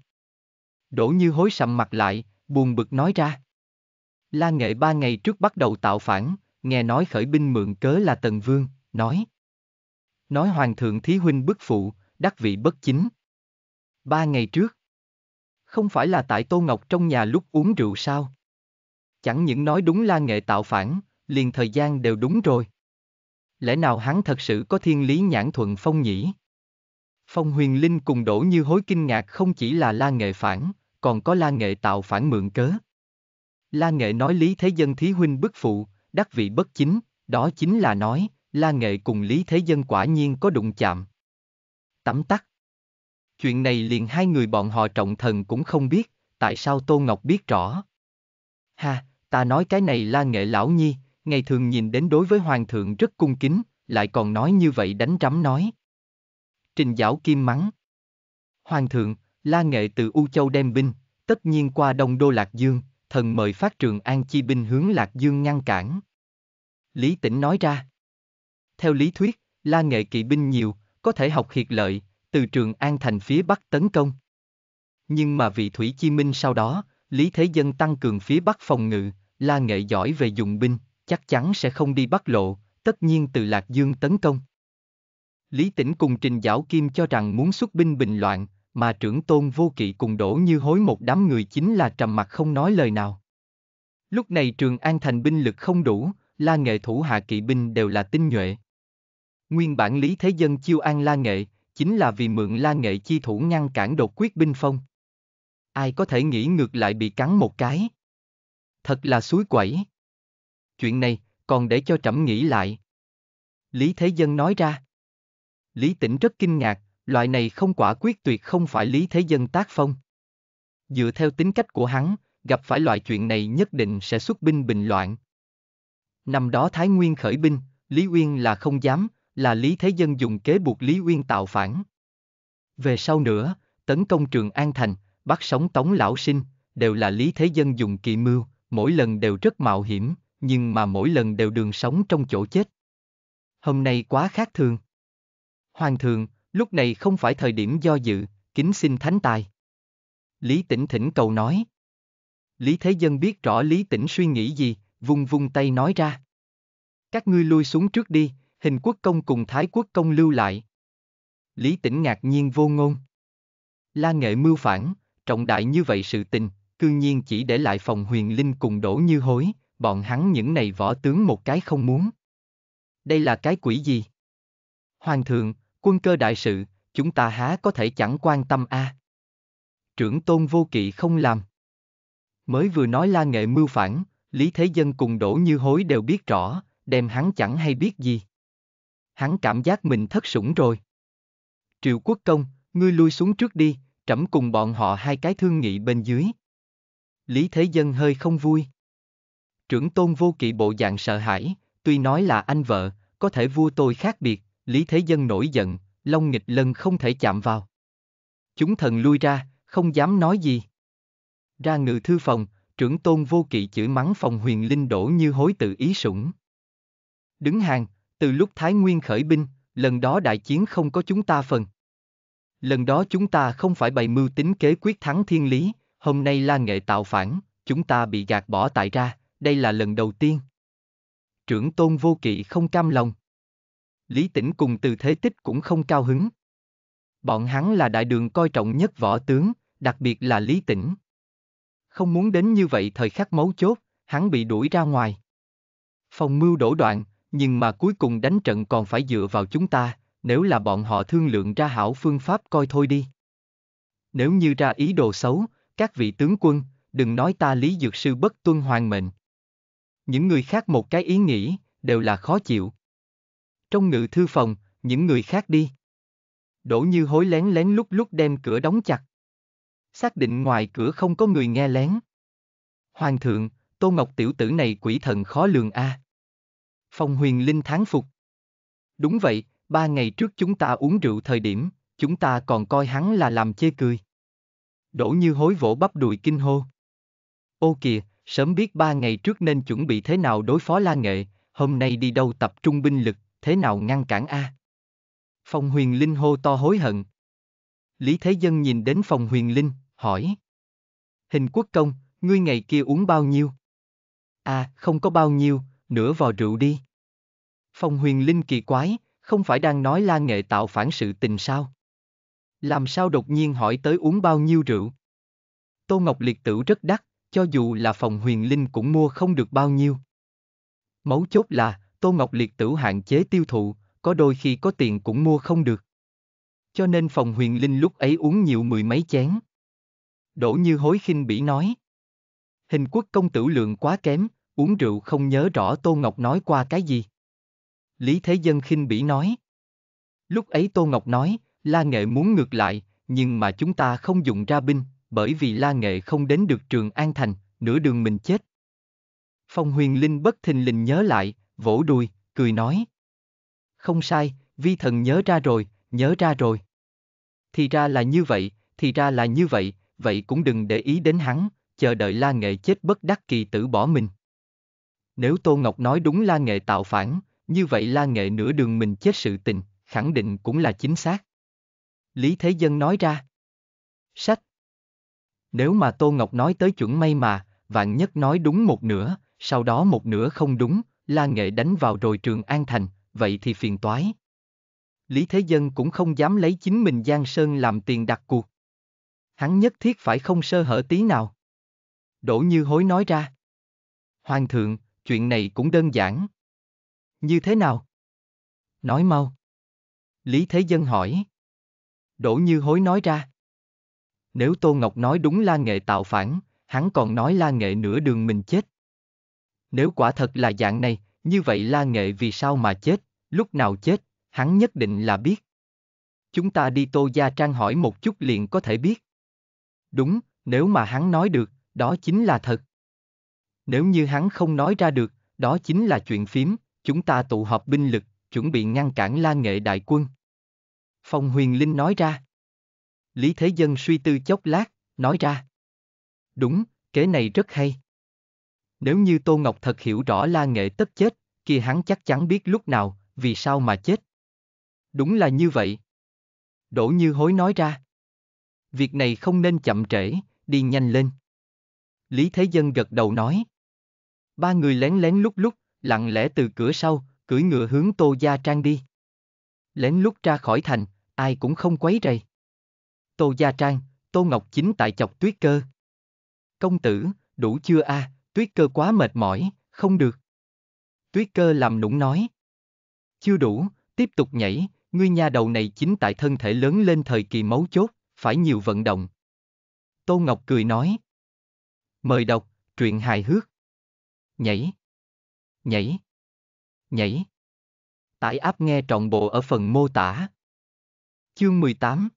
Đỗ như hối sầm mặt lại, buồn bực nói ra. La nghệ ba ngày trước bắt đầu tạo phản, nghe nói khởi binh mượn cớ là Tần Vương, nói. Nói hoàng thượng thí huynh bức phụ, đắc vị bất chính. Ba ngày trước. Không phải là tại Tô Ngọc trong nhà lúc uống rượu sao? Chẳng những nói đúng la nghệ tạo phản, liền thời gian đều đúng rồi. Lẽ nào hắn thật sự có thiên lý nhãn thuận phong nhỉ? Phong huyền linh cùng đổ như hối kinh ngạc không chỉ là la nghệ phản, còn có la nghệ tạo phản mượn cớ. La nghệ nói lý thế dân thí huynh bức phụ, đắc vị bất chính, đó chính là nói, la nghệ cùng lý thế dân quả nhiên có đụng chạm. Tắm tắt. Chuyện này liền hai người bọn họ trọng thần cũng không biết, tại sao Tô Ngọc biết rõ. Ha, ta nói cái này la nghệ lão nhi, ngày thường nhìn đến đối với hoàng thượng rất cung kính, lại còn nói như vậy đánh trắm nói, Trình giáo kim mắng. Hoàng thượng, La Nghệ từ U Châu đem binh, tất nhiên qua Đông Đô Lạc Dương, thần mời phát trường An chi binh hướng Lạc Dương ngăn cản. Lý Tĩnh nói ra. Theo lý thuyết, La Nghệ kỵ binh nhiều, có thể học hiệt lợi, từ trường An thành phía Bắc tấn công. Nhưng mà vị Thủy Chi Minh sau đó, Lý Thế Dân tăng cường phía Bắc phòng ngự, La Nghệ giỏi về dùng binh, chắc chắn sẽ không đi Bắc lộ, tất nhiên từ Lạc Dương tấn công. Lý Tĩnh cùng Trình Giảo Kim cho rằng muốn xuất binh bình loạn, mà trưởng tôn vô kỵ cùng đổ như hối một đám người chính là trầm mặt không nói lời nào. Lúc này trường An thành binh lực không đủ, la nghệ thủ hạ kỵ binh đều là tinh nhuệ. Nguyên bản Lý Thế Dân chiêu an la nghệ, chính là vì mượn la nghệ chi thủ ngăn cản đột quyết binh phong. Ai có thể nghĩ ngược lại bị cắn một cái. Thật là suối quẩy. Chuyện này, còn để cho trẫm nghĩ lại. Lý Thế Dân nói ra. Lý Tĩnh rất kinh ngạc, loại này không quả quyết tuyệt không phải Lý Thế Dân tác phong. Dựa theo tính cách của hắn, gặp phải loại chuyện này nhất định sẽ xuất binh bình loạn. Năm đó Thái Nguyên khởi binh, Lý Uyên là không dám, là Lý Thế Dân dùng kế buộc Lý Uyên tạo phản. Về sau nữa, tấn công trường An Thành, bắt sống Tống Lão Sinh, đều là Lý Thế Dân dùng kỳ mưu, mỗi lần đều rất mạo hiểm, nhưng mà mỗi lần đều đường sống trong chỗ chết. Hôm nay quá khác thường. Hoàng thượng, lúc này không phải thời điểm do dự, kính xin thánh tài. Lý Tĩnh thỉnh cầu nói. Lý Thế Dân biết rõ Lý Tĩnh suy nghĩ gì, vung vung tay nói ra. Các ngươi lui xuống trước đi, hình quốc công cùng Thái quốc công lưu lại. Lý Tĩnh ngạc nhiên vô ngôn. La nghệ mưu phản, trọng đại như vậy sự tình, cư nhiên chỉ để lại phòng huyền linh cùng đổ như hối, bọn hắn những này võ tướng một cái không muốn. Đây là cái quỷ gì? Hoàng thượng, Quân cơ đại sự, chúng ta há có thể chẳng quan tâm a à. Trưởng tôn vô kỵ không làm. Mới vừa nói la nghệ mưu phản, Lý Thế Dân cùng đổ như hối đều biết rõ, đem hắn chẳng hay biết gì. Hắn cảm giác mình thất sủng rồi. Triệu quốc công, ngươi lui xuống trước đi, trẫm cùng bọn họ hai cái thương nghị bên dưới. Lý Thế Dân hơi không vui. Trưởng tôn vô kỵ bộ dạng sợ hãi, tuy nói là anh vợ, có thể vua tôi khác biệt, Lý Thế Dân nổi giận, Long nghịch lân không thể chạm vào. Chúng thần lui ra, không dám nói gì. Ra ngự thư phòng, trưởng tôn vô kỵ chửi mắng phòng huyền linh đổ như hối tự ý sủng. Đứng hàng, từ lúc Thái Nguyên khởi binh, lần đó đại chiến không có chúng ta phần. Lần đó chúng ta không phải bày mưu tính kế quyết thắng thiên lý, hôm nay la nghệ tạo phản, chúng ta bị gạt bỏ tại ra, đây là lần đầu tiên. Trưởng tôn vô kỵ không cam lòng. Lý Tĩnh cùng từ thế tích cũng không cao hứng. Bọn hắn là đại đường coi trọng nhất võ tướng, đặc biệt là Lý Tĩnh. Không muốn đến như vậy thời khắc mấu chốt, hắn bị đuổi ra ngoài. Phòng mưu đổ đoạn, nhưng mà cuối cùng đánh trận còn phải dựa vào chúng ta, nếu là bọn họ thương lượng ra hảo phương pháp coi thôi đi. Nếu như ra ý đồ xấu, các vị tướng quân, đừng nói ta lý dược sư bất tuân hoàng mệnh. Những người khác một cái ý nghĩ, đều là khó chịu, trong ngự thư phòng, những người khác đi. Đỗ như hối lén lén lúc lúc đem cửa đóng chặt. Xác định ngoài cửa không có người nghe lén. Hoàng thượng, Tô Ngọc tiểu tử này quỷ thần khó lường a. À. Phong huyền linh tháng phục. Đúng vậy, ba ngày trước chúng ta uống rượu thời điểm, chúng ta còn coi hắn là làm chê cười. Đỗ như hối vỗ bắp đùi kinh hô. Ô kìa, sớm biết ba ngày trước nên chuẩn bị thế nào đối phó la nghệ, hôm nay đi đâu tập trung binh lực, thế nào ngăn cản a? Phong huyền linh hô to hối hận. Lý Thế Dân nhìn đến Phong huyền linh, hỏi. Hình quốc công, ngươi ngày kia uống bao nhiêu? À, không có bao nhiêu, nửa vò rượu đi. Phong huyền linh kỳ quái, không phải đang nói la nghệ tạo phản sự tình sao? Làm sao đột nhiên hỏi tới uống bao nhiêu rượu? Tô Ngọc Liệt tử rất đắt, cho dù là Phong huyền linh cũng mua không được bao nhiêu. Mấu chốt là, Tô Ngọc Liệt tử hạn chế tiêu thụ, có đôi khi có tiền cũng mua không được. Cho nên phòng huyền linh lúc ấy uống nhiều mười mấy chén. Đỗ như hối khinh bỉ nói. Hình quốc công tử lượng quá kém, uống rượu không nhớ rõ Tô Ngọc nói qua cái gì. Lý Thế Dân khinh bỉ nói. Lúc ấy Tô Ngọc nói, La Nghệ muốn ngược lại, nhưng mà chúng ta không dùng ra binh, bởi vì La Nghệ không đến được trường An Thành, nửa đường mình chết. Phong huyền linh bất thình lình nhớ lại, vỗ đùi, cười nói. Không sai, vi thần nhớ ra rồi, nhớ ra rồi. Thì ra là như vậy, thì ra là như vậy, vậy cũng đừng để ý đến hắn, chờ đợi la nghệ chết bất đắc kỳ tử bỏ mình. Nếu Tô Ngọc nói đúng la nghệ tạo phản, như vậy la nghệ nửa đường mình chết sự tình, khẳng định cũng là chính xác. Lý Thế Dân nói ra. Sách. Nếu mà Tô Ngọc nói tới chuẩn may mà, vạn nhất nói đúng một nửa, sau đó một nửa không đúng, La Nghệ đánh vào rồi Trường An Thành, vậy thì phiền toái. Lý Thế Dân cũng không dám lấy chính mình Giang Sơn làm tiền đặt cuộc. Hắn nhất thiết phải không sơ hở tí nào. Đỗ Như Hối nói ra. Hoàng thượng, chuyện này cũng đơn giản. Như thế nào? Nói mau. Lý Thế Dân hỏi. Đỗ Như Hối nói ra. Nếu Tô Ngọc nói đúng La Nghệ tạo phản, hắn còn nói La Nghệ nửa đường mình chết. Nếu quả thật là dạng này, như vậy La Nghệ vì sao mà chết, lúc nào chết, hắn nhất định là biết. Chúng ta đi Tô Gia Trang hỏi một chút liền có thể biết. Đúng, nếu mà hắn nói được, đó chính là thật. Nếu như hắn không nói ra được, đó chính là chuyện phím, chúng ta tụ họp binh lực, chuẩn bị ngăn cản La Nghệ đại quân. Phong Huyền Linh nói ra. Lý Thế Dân suy tư chốc lát, nói ra. Đúng, kế này rất hay. Nếu như Tô Ngọc thật hiểu rõ la nghệ tất chết, kia hắn chắc chắn biết lúc nào, vì sao mà chết. Đúng là như vậy. Đỗ Như Hối nói ra. Việc này không nên chậm trễ, đi nhanh lên. Lý Thế Dân gật đầu nói. Ba người lén lén lúc lúc, lặng lẽ từ cửa sau, cưỡi ngựa hướng Tô Gia Trang đi. Lén lúc ra khỏi thành, ai cũng không quấy rầy. Tô Gia Trang, Tô Ngọc Chính tại chọc tuyết cơ. Công tử, đủ chưa a? À? Tuyết cơ quá mệt mỏi, không được. Tuyết cơ làm nũng nói. Chưa đủ, tiếp tục nhảy, ngươi nhà đầu này chính tại thân thể lớn lên thời kỳ mấu chốt, phải nhiều vận động. Tô Ngọc cười nói. Mời đọc, truyện hài hước. Nhảy. Nhảy. Nhảy. Tải áp nghe trọn bộ ở phần mô tả. Chương 18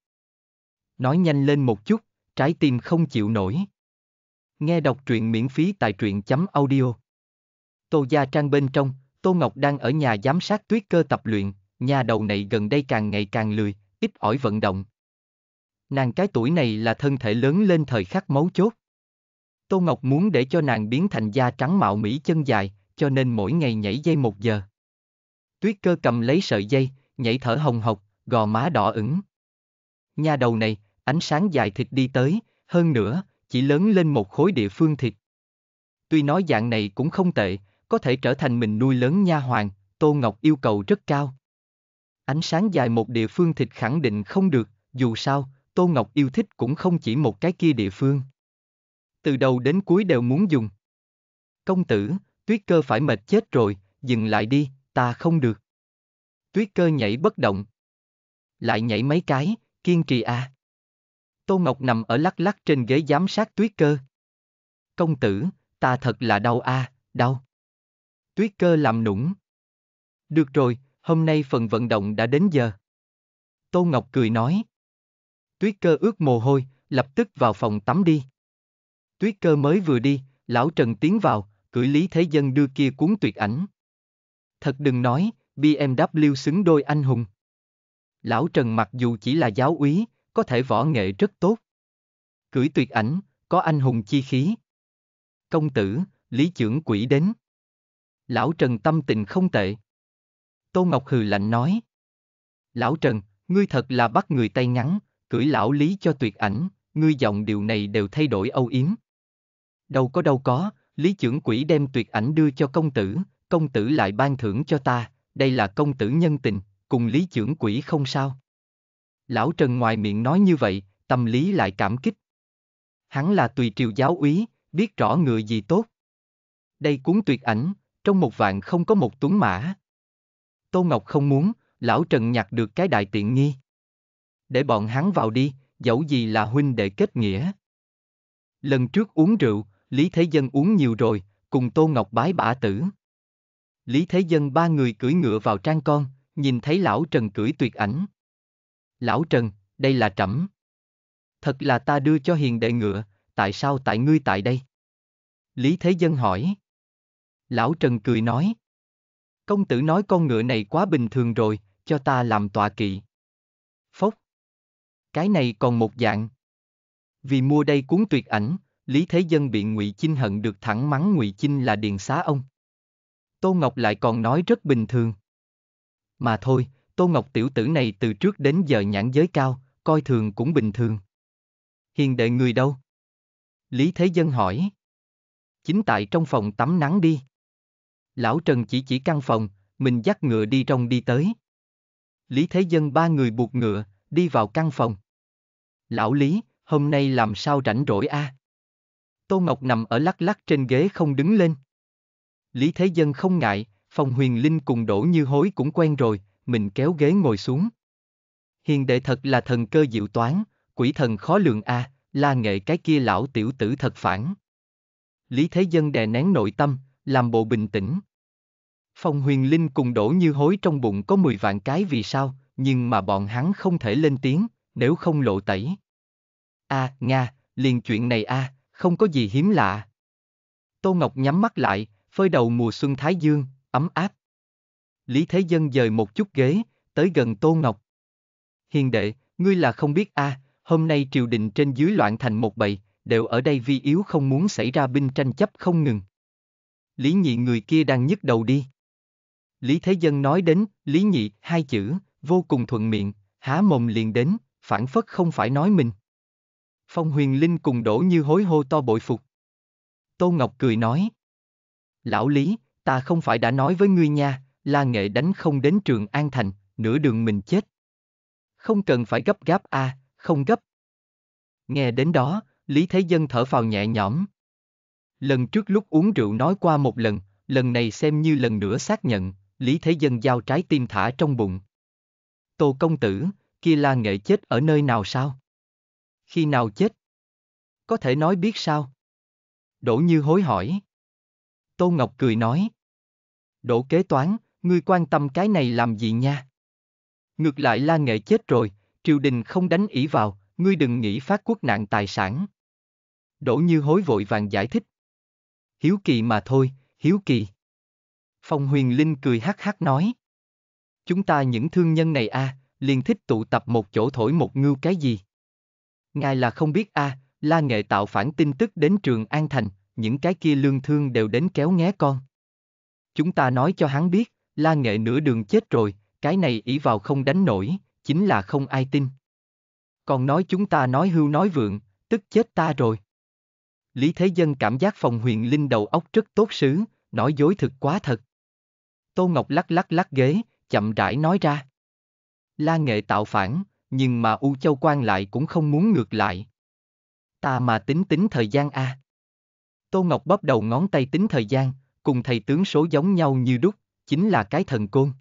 Nói nhanh lên một chút, trái tim không chịu nổi. Nghe đọc truyện miễn phí tại truyện chấm audio. Tô Gia Trang bên trong, Tô Ngọc đang ở nhà giám sát tuyết cơ tập luyện, nhà đầu này gần đây càng ngày càng lười, ít ỏi vận động. Nàng cái tuổi này là thân thể lớn lên thời khắc máu chốt. Tô Ngọc muốn để cho nàng biến thành da trắng mạo mỹ chân dài, cho nên mỗi ngày nhảy dây một giờ. Tuyết cơ cầm lấy sợi dây, nhảy thở hồng hộc, gò má đỏ ửng. Nhà đầu này, ánh sáng dài thịt đi tới, hơn nữa, chỉ lớn lên một khối địa phương thịt. Tuy nói dạng này cũng không tệ, có thể trở thành mình nuôi lớn nha hoàng, Tô Ngọc yêu cầu rất cao. Ánh sáng dài một địa phương thịt khẳng định không được, dù sao, Tô Ngọc yêu thích cũng không chỉ một cái kia địa phương. Từ đầu đến cuối đều muốn dùng. Công tử, tuyết cơ phải mệt chết rồi, dừng lại đi, ta không được. Tuyết cơ nhảy bất động. Lại nhảy mấy cái, kiên trì à. Tô Ngọc nằm ở lắc lắc trên ghế giám sát tuyết cơ. Công tử, ta thật là đau a, à, đau. Tuyết cơ làm nũng. Được rồi, hôm nay phần vận động đã đến giờ. Tô Ngọc cười nói. Tuyết cơ ướt mồ hôi, lập tức vào phòng tắm đi. Tuyết cơ mới vừa đi, lão Trần tiến vào, cử lý thế dân đưa kia cuốn tuyệt ảnh. Thật đừng nói, BMW xứng đôi anh hùng. Lão Trần mặc dù chỉ là giáo úy, có thể võ nghệ rất tốt. Cưỡi tuyệt ảnh, có anh hùng chi khí. Công tử, lý trưởng quỷ đến. Lão Trần tâm tình không tệ. Tô Ngọc hừ lạnh nói. Lão Trần, ngươi thật là bắt người tay ngắn, cưỡi lão lý cho tuyệt ảnh, ngươi giọng điều này đều thay đổi âu yếm. Đâu có đâu có, lý trưởng quỷ đem tuyệt ảnh đưa cho công tử, công tử lại ban thưởng cho ta, đây là công tử nhân tình, cùng lý trưởng quỷ không sao. Lão Trần ngoài miệng nói như vậy, tâm lý lại cảm kích. Hắn là tùy triều giáo úy, biết rõ người gì tốt. Đây cuốn tuyệt ảnh, trong một vạn không có một tuấn mã. Tô Ngọc không muốn, lão Trần nhặt được cái đại tiện nghi. Để bọn hắn vào đi, dẫu gì là huynh đệ kết nghĩa. Lần trước uống rượu, Lý Thế Dân uống nhiều rồi, cùng Tô Ngọc bái bả tử. Lý Thế Dân ba người cưỡi ngựa vào trang con, nhìn thấy lão Trần cưỡi tuyệt ảnh, lão Trần, đây là trẫm. Thật là ta đưa cho hiền đệ ngựa, tại sao tại ngươi tại đây? Lý Thế Dân hỏi. Lão Trần cười nói. Công tử nói con ngựa này quá bình thường rồi, cho ta làm tọa kỵ. Phốc. Cái này còn một dạng. Vì mua đây cuốn tuyệt ảnh, Lý Thế Dân bị Ngụy Chinh hận được thẳng mắng Ngụy Chinh là điền xá ông. Tô Ngọc lại còn nói rất bình thường. Mà thôi, Tô Ngọc tiểu tử này từ trước đến giờ nhãn giới cao, coi thường cũng bình thường. Hiền đệ người đâu? Lý Thế Dân hỏi. Chính tại trong phòng tắm nắng đi. Lão Trần chỉ chỉ căn phòng, mình dắt ngựa đi trong đi tới. Lý Thế Dân ba người buộc ngựa, đi vào căn phòng. Lão Lý, hôm nay làm sao rảnh rỗi a? À? Tô Ngọc nằm ở lắc lắc trên ghế không đứng lên. Lý Thế Dân không ngại, phòng huyền linh cùng đổ như hối cũng quen rồi, mình kéo ghế ngồi xuống. Hiền đệ thật là thần cơ diệu toán, quỷ thần khó lường a, à, la nghệ cái kia lão tiểu tử thật phản. Lý Thế Dân đè nén nội tâm, làm bộ bình tĩnh. Phong huyền linh cùng đổ như hối trong bụng có 10 vạn cái vì sao, nhưng mà bọn hắn không thể lên tiếng, nếu không lộ tẩy. A, à, Nga, liền chuyện này a, à, không có gì hiếm lạ. Tô Ngọc nhắm mắt lại, phơi đầu mùa xuân Thái Dương, ấm áp. Lý Thế Dân dời một chút ghế, tới gần Tô Ngọc. Hiền đệ, ngươi là không biết a, à, hôm nay triều đình trên dưới loạn thành một bầy, đều ở đây vi yếu không muốn xảy ra binh tranh chấp không ngừng. Lý nhị người kia đang nhức đầu đi. Lý Thế Dân nói đến, Lý nhị, hai chữ, vô cùng thuận miệng, há mồm liền đến, phản phất không phải nói mình. Phong huyền linh cùng đổ như hối hô to bội phục. Tô Ngọc cười nói. Lão Lý, ta không phải đã nói với ngươi nha, La Nghệ đánh không đến trường An Thành, nửa đường mình chết. Không cần phải gấp gáp a, à, không gấp. Nghe đến đó, Lý Thế Dân thở phào nhẹ nhõm. Lần trước lúc uống rượu nói qua một lần, lần này xem như lần nữa xác nhận, Lý Thế Dân giao trái tim thả trong bụng. Tô công tử, kia La Nghệ chết ở nơi nào sao? Khi nào chết? Có thể nói biết sao? Đỗ Như hối hỏi. Tô Ngọc cười nói. Đỗ kế toán, ngươi quan tâm cái này làm gì nha? Ngược lại la nghệ chết rồi, triều đình không đánh ỉ vào, ngươi đừng nghĩ phát quốc nạn tài sản. Đỗ Như hối vội vàng giải thích. Hiếu kỳ mà thôi, hiếu kỳ. Phong huyền linh cười hắc hắc nói. Chúng ta những thương nhân này a, à, liền thích tụ tập một chỗ thổi một ngưu cái gì. Ngài là không biết a, à, la nghệ tạo phản tin tức đến trường An Thành, những cái kia lương thương đều đến kéo nghé con. Chúng ta nói cho hắn biết la nghệ nửa đường chết rồi, cái này ý vào không đánh nổi, chính là không ai tin. Còn nói chúng ta nói hưu nói vượng, tức chết ta rồi. Lý Thế Dân cảm giác phòng huyền linh đầu óc rất tốt xứ, nói dối thực quá thật. Tô Ngọc lắc lắc lắc ghế, chậm rãi nói ra. La nghệ tạo phản, nhưng mà U Châu quan lại cũng không muốn ngược lại. Ta mà tính tính thời gian a. Tô Ngọc bắp đầu ngón tay tính thời gian, cùng thầy tướng số giống nhau như đúc, chính là cái thần côn.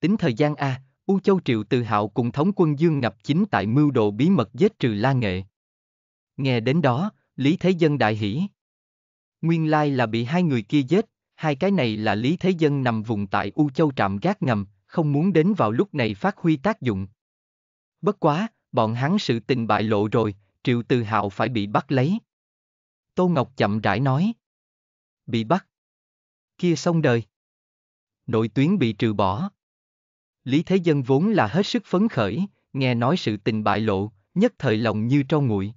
Tính thời gian A, U Châu Triệu từ Hạo cùng thống quân Dương Ngập chính tại mưu đồ bí mật giết trừ La Nghệ. Nghe đến đó, Lý Thế Dân đại hỉ. Nguyên lai là bị hai người kia giết, hai cái này là Lý Thế Dân nằm vùng tại U Châu trạm gác ngầm, không muốn đến vào lúc này phát huy tác dụng. Bất quá, bọn hắn sự tình bại lộ rồi, Triệu Từ Hạo phải bị bắt lấy. Tô Ngọc chậm rãi nói. Bị bắt. Kia xong đời nội tuyến bị trừ bỏ. Lý Thế Dân vốn là hết sức phấn khởi, nghe nói sự tình bại lộ, nhất thời lòng như trâu nguội.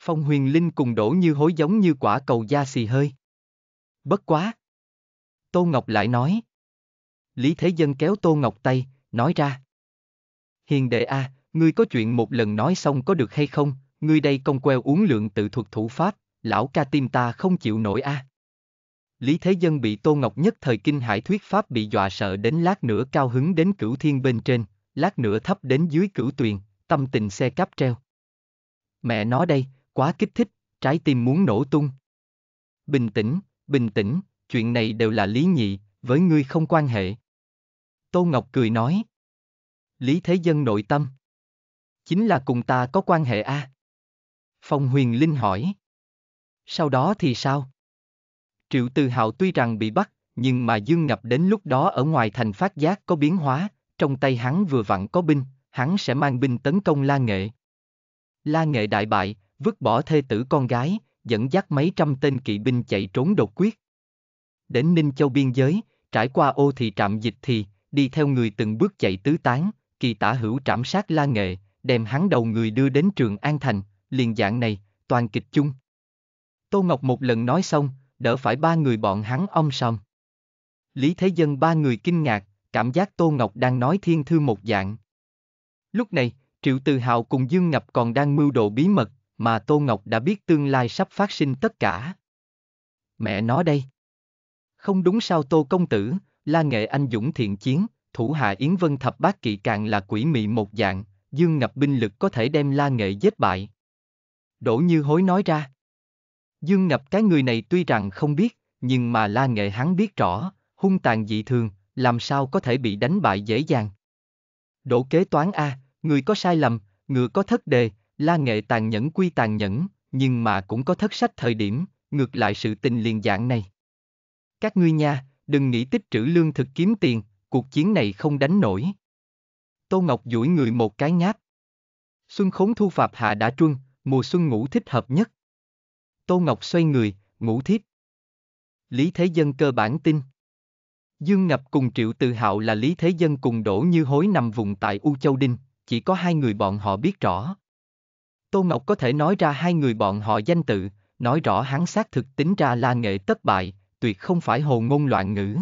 Phong huyền linh cùng đổ như hối giống như quả cầu da xì hơi. Bất quá. Tô Ngọc lại nói. Lý Thế Dân kéo Tô Ngọc tay, nói ra. Hiền đệ a, ngươi có chuyện một lần nói xong có được hay không, ngươi đây công queo uống lượng tự thuật thủ pháp, lão ca tim ta không chịu nổi a. À. Lý Thế Dân bị Tô Ngọc nhất thời kinh hải thuyết pháp bị dọa sợ đến lát nữa cao hứng đến cửu thiên bên trên, lát nữa thấp đến dưới cửu tuyền, tâm tình xe cắp treo. Mẹ nó đây, quá kích thích, trái tim muốn nổ tung. Bình tĩnh, bình tĩnh, chuyện này đều là lý nhị, với ngươi không quan hệ. Tô Ngọc cười nói. Lý Thế Dân nội tâm. Chính là cùng ta có quan hệ a à? Phong huyền linh hỏi. Sau đó thì sao? Triệu Từ Hạo tuy rằng bị bắt, nhưng mà Dương Ngập đến lúc đó ở ngoài thành phát giác có biến hóa, trong tay hắn vừa vặn có binh, hắn sẽ mang binh tấn công La Nghệ. La Nghệ đại bại, vứt bỏ thê tử con gái, dẫn dắt mấy trăm tên kỵ binh chạy trốn đột quyết. Đến Ninh Châu biên giới, trải qua ô thị trạm dịch thì, đi theo người từng bước chạy tứ tán, kỳ tả hữu trảm sát La Nghệ, đem hắn đầu người đưa đến trường An Thành, liền dạng này, toàn kịch chung. Tô Ngọc một lần nói xong, đỡ phải ba người bọn hắn ông sòng. Lý Thế Dân ba người kinh ngạc, cảm giác Tô Ngọc đang nói thiên thư một dạng. Lúc này, Triệu Từ Hào cùng Dương Ngập còn đang mưu đồ bí mật, mà Tô Ngọc đã biết tương lai sắp phát sinh tất cả. Mẹ nó đây. Không đúng sao Tô Công Tử, La Nghệ Anh Dũng thiện chiến, thủ hạ Yến Vân Thập Bát Kỵ càng là quỷ mị một dạng, Dương Ngập binh lực có thể đem La Nghệ giết bại. Đỗ Như Hối nói ra. Dương Ngập cái người này tuy rằng không biết, nhưng mà la nghệ hắn biết rõ, hung tàn dị thường, làm sao có thể bị đánh bại dễ dàng. Đổ kế toán A, người có sai lầm, người có thất đề, la nghệ tàn nhẫn quy tàn nhẫn, nhưng mà cũng có thất sách thời điểm, ngược lại sự tình liền dạng này. Các ngươi nha, đừng nghĩ tích trữ lương thực kiếm tiền, cuộc chiến này không đánh nổi. Tô Ngọc duỗi người một cái ngáp. Xuân khốn thu phạt hạ đã truân, mùa xuân ngủ thích hợp nhất. Tô Ngọc xoay người, ngủ thiếp. Lý Thế Dân cơ bản tin. Dương Ngập cùng Triệu Tự Hạo là Lý Thế Dân cùng đổ như hối nằm vùng tại U Châu Đinh, chỉ có hai người bọn họ biết rõ. Tô Ngọc có thể nói ra hai người bọn họ danh tự, nói rõ hắn xác thực tính ra là nghệ tất bại, tuyệt không phải hồ ngôn loạn ngữ.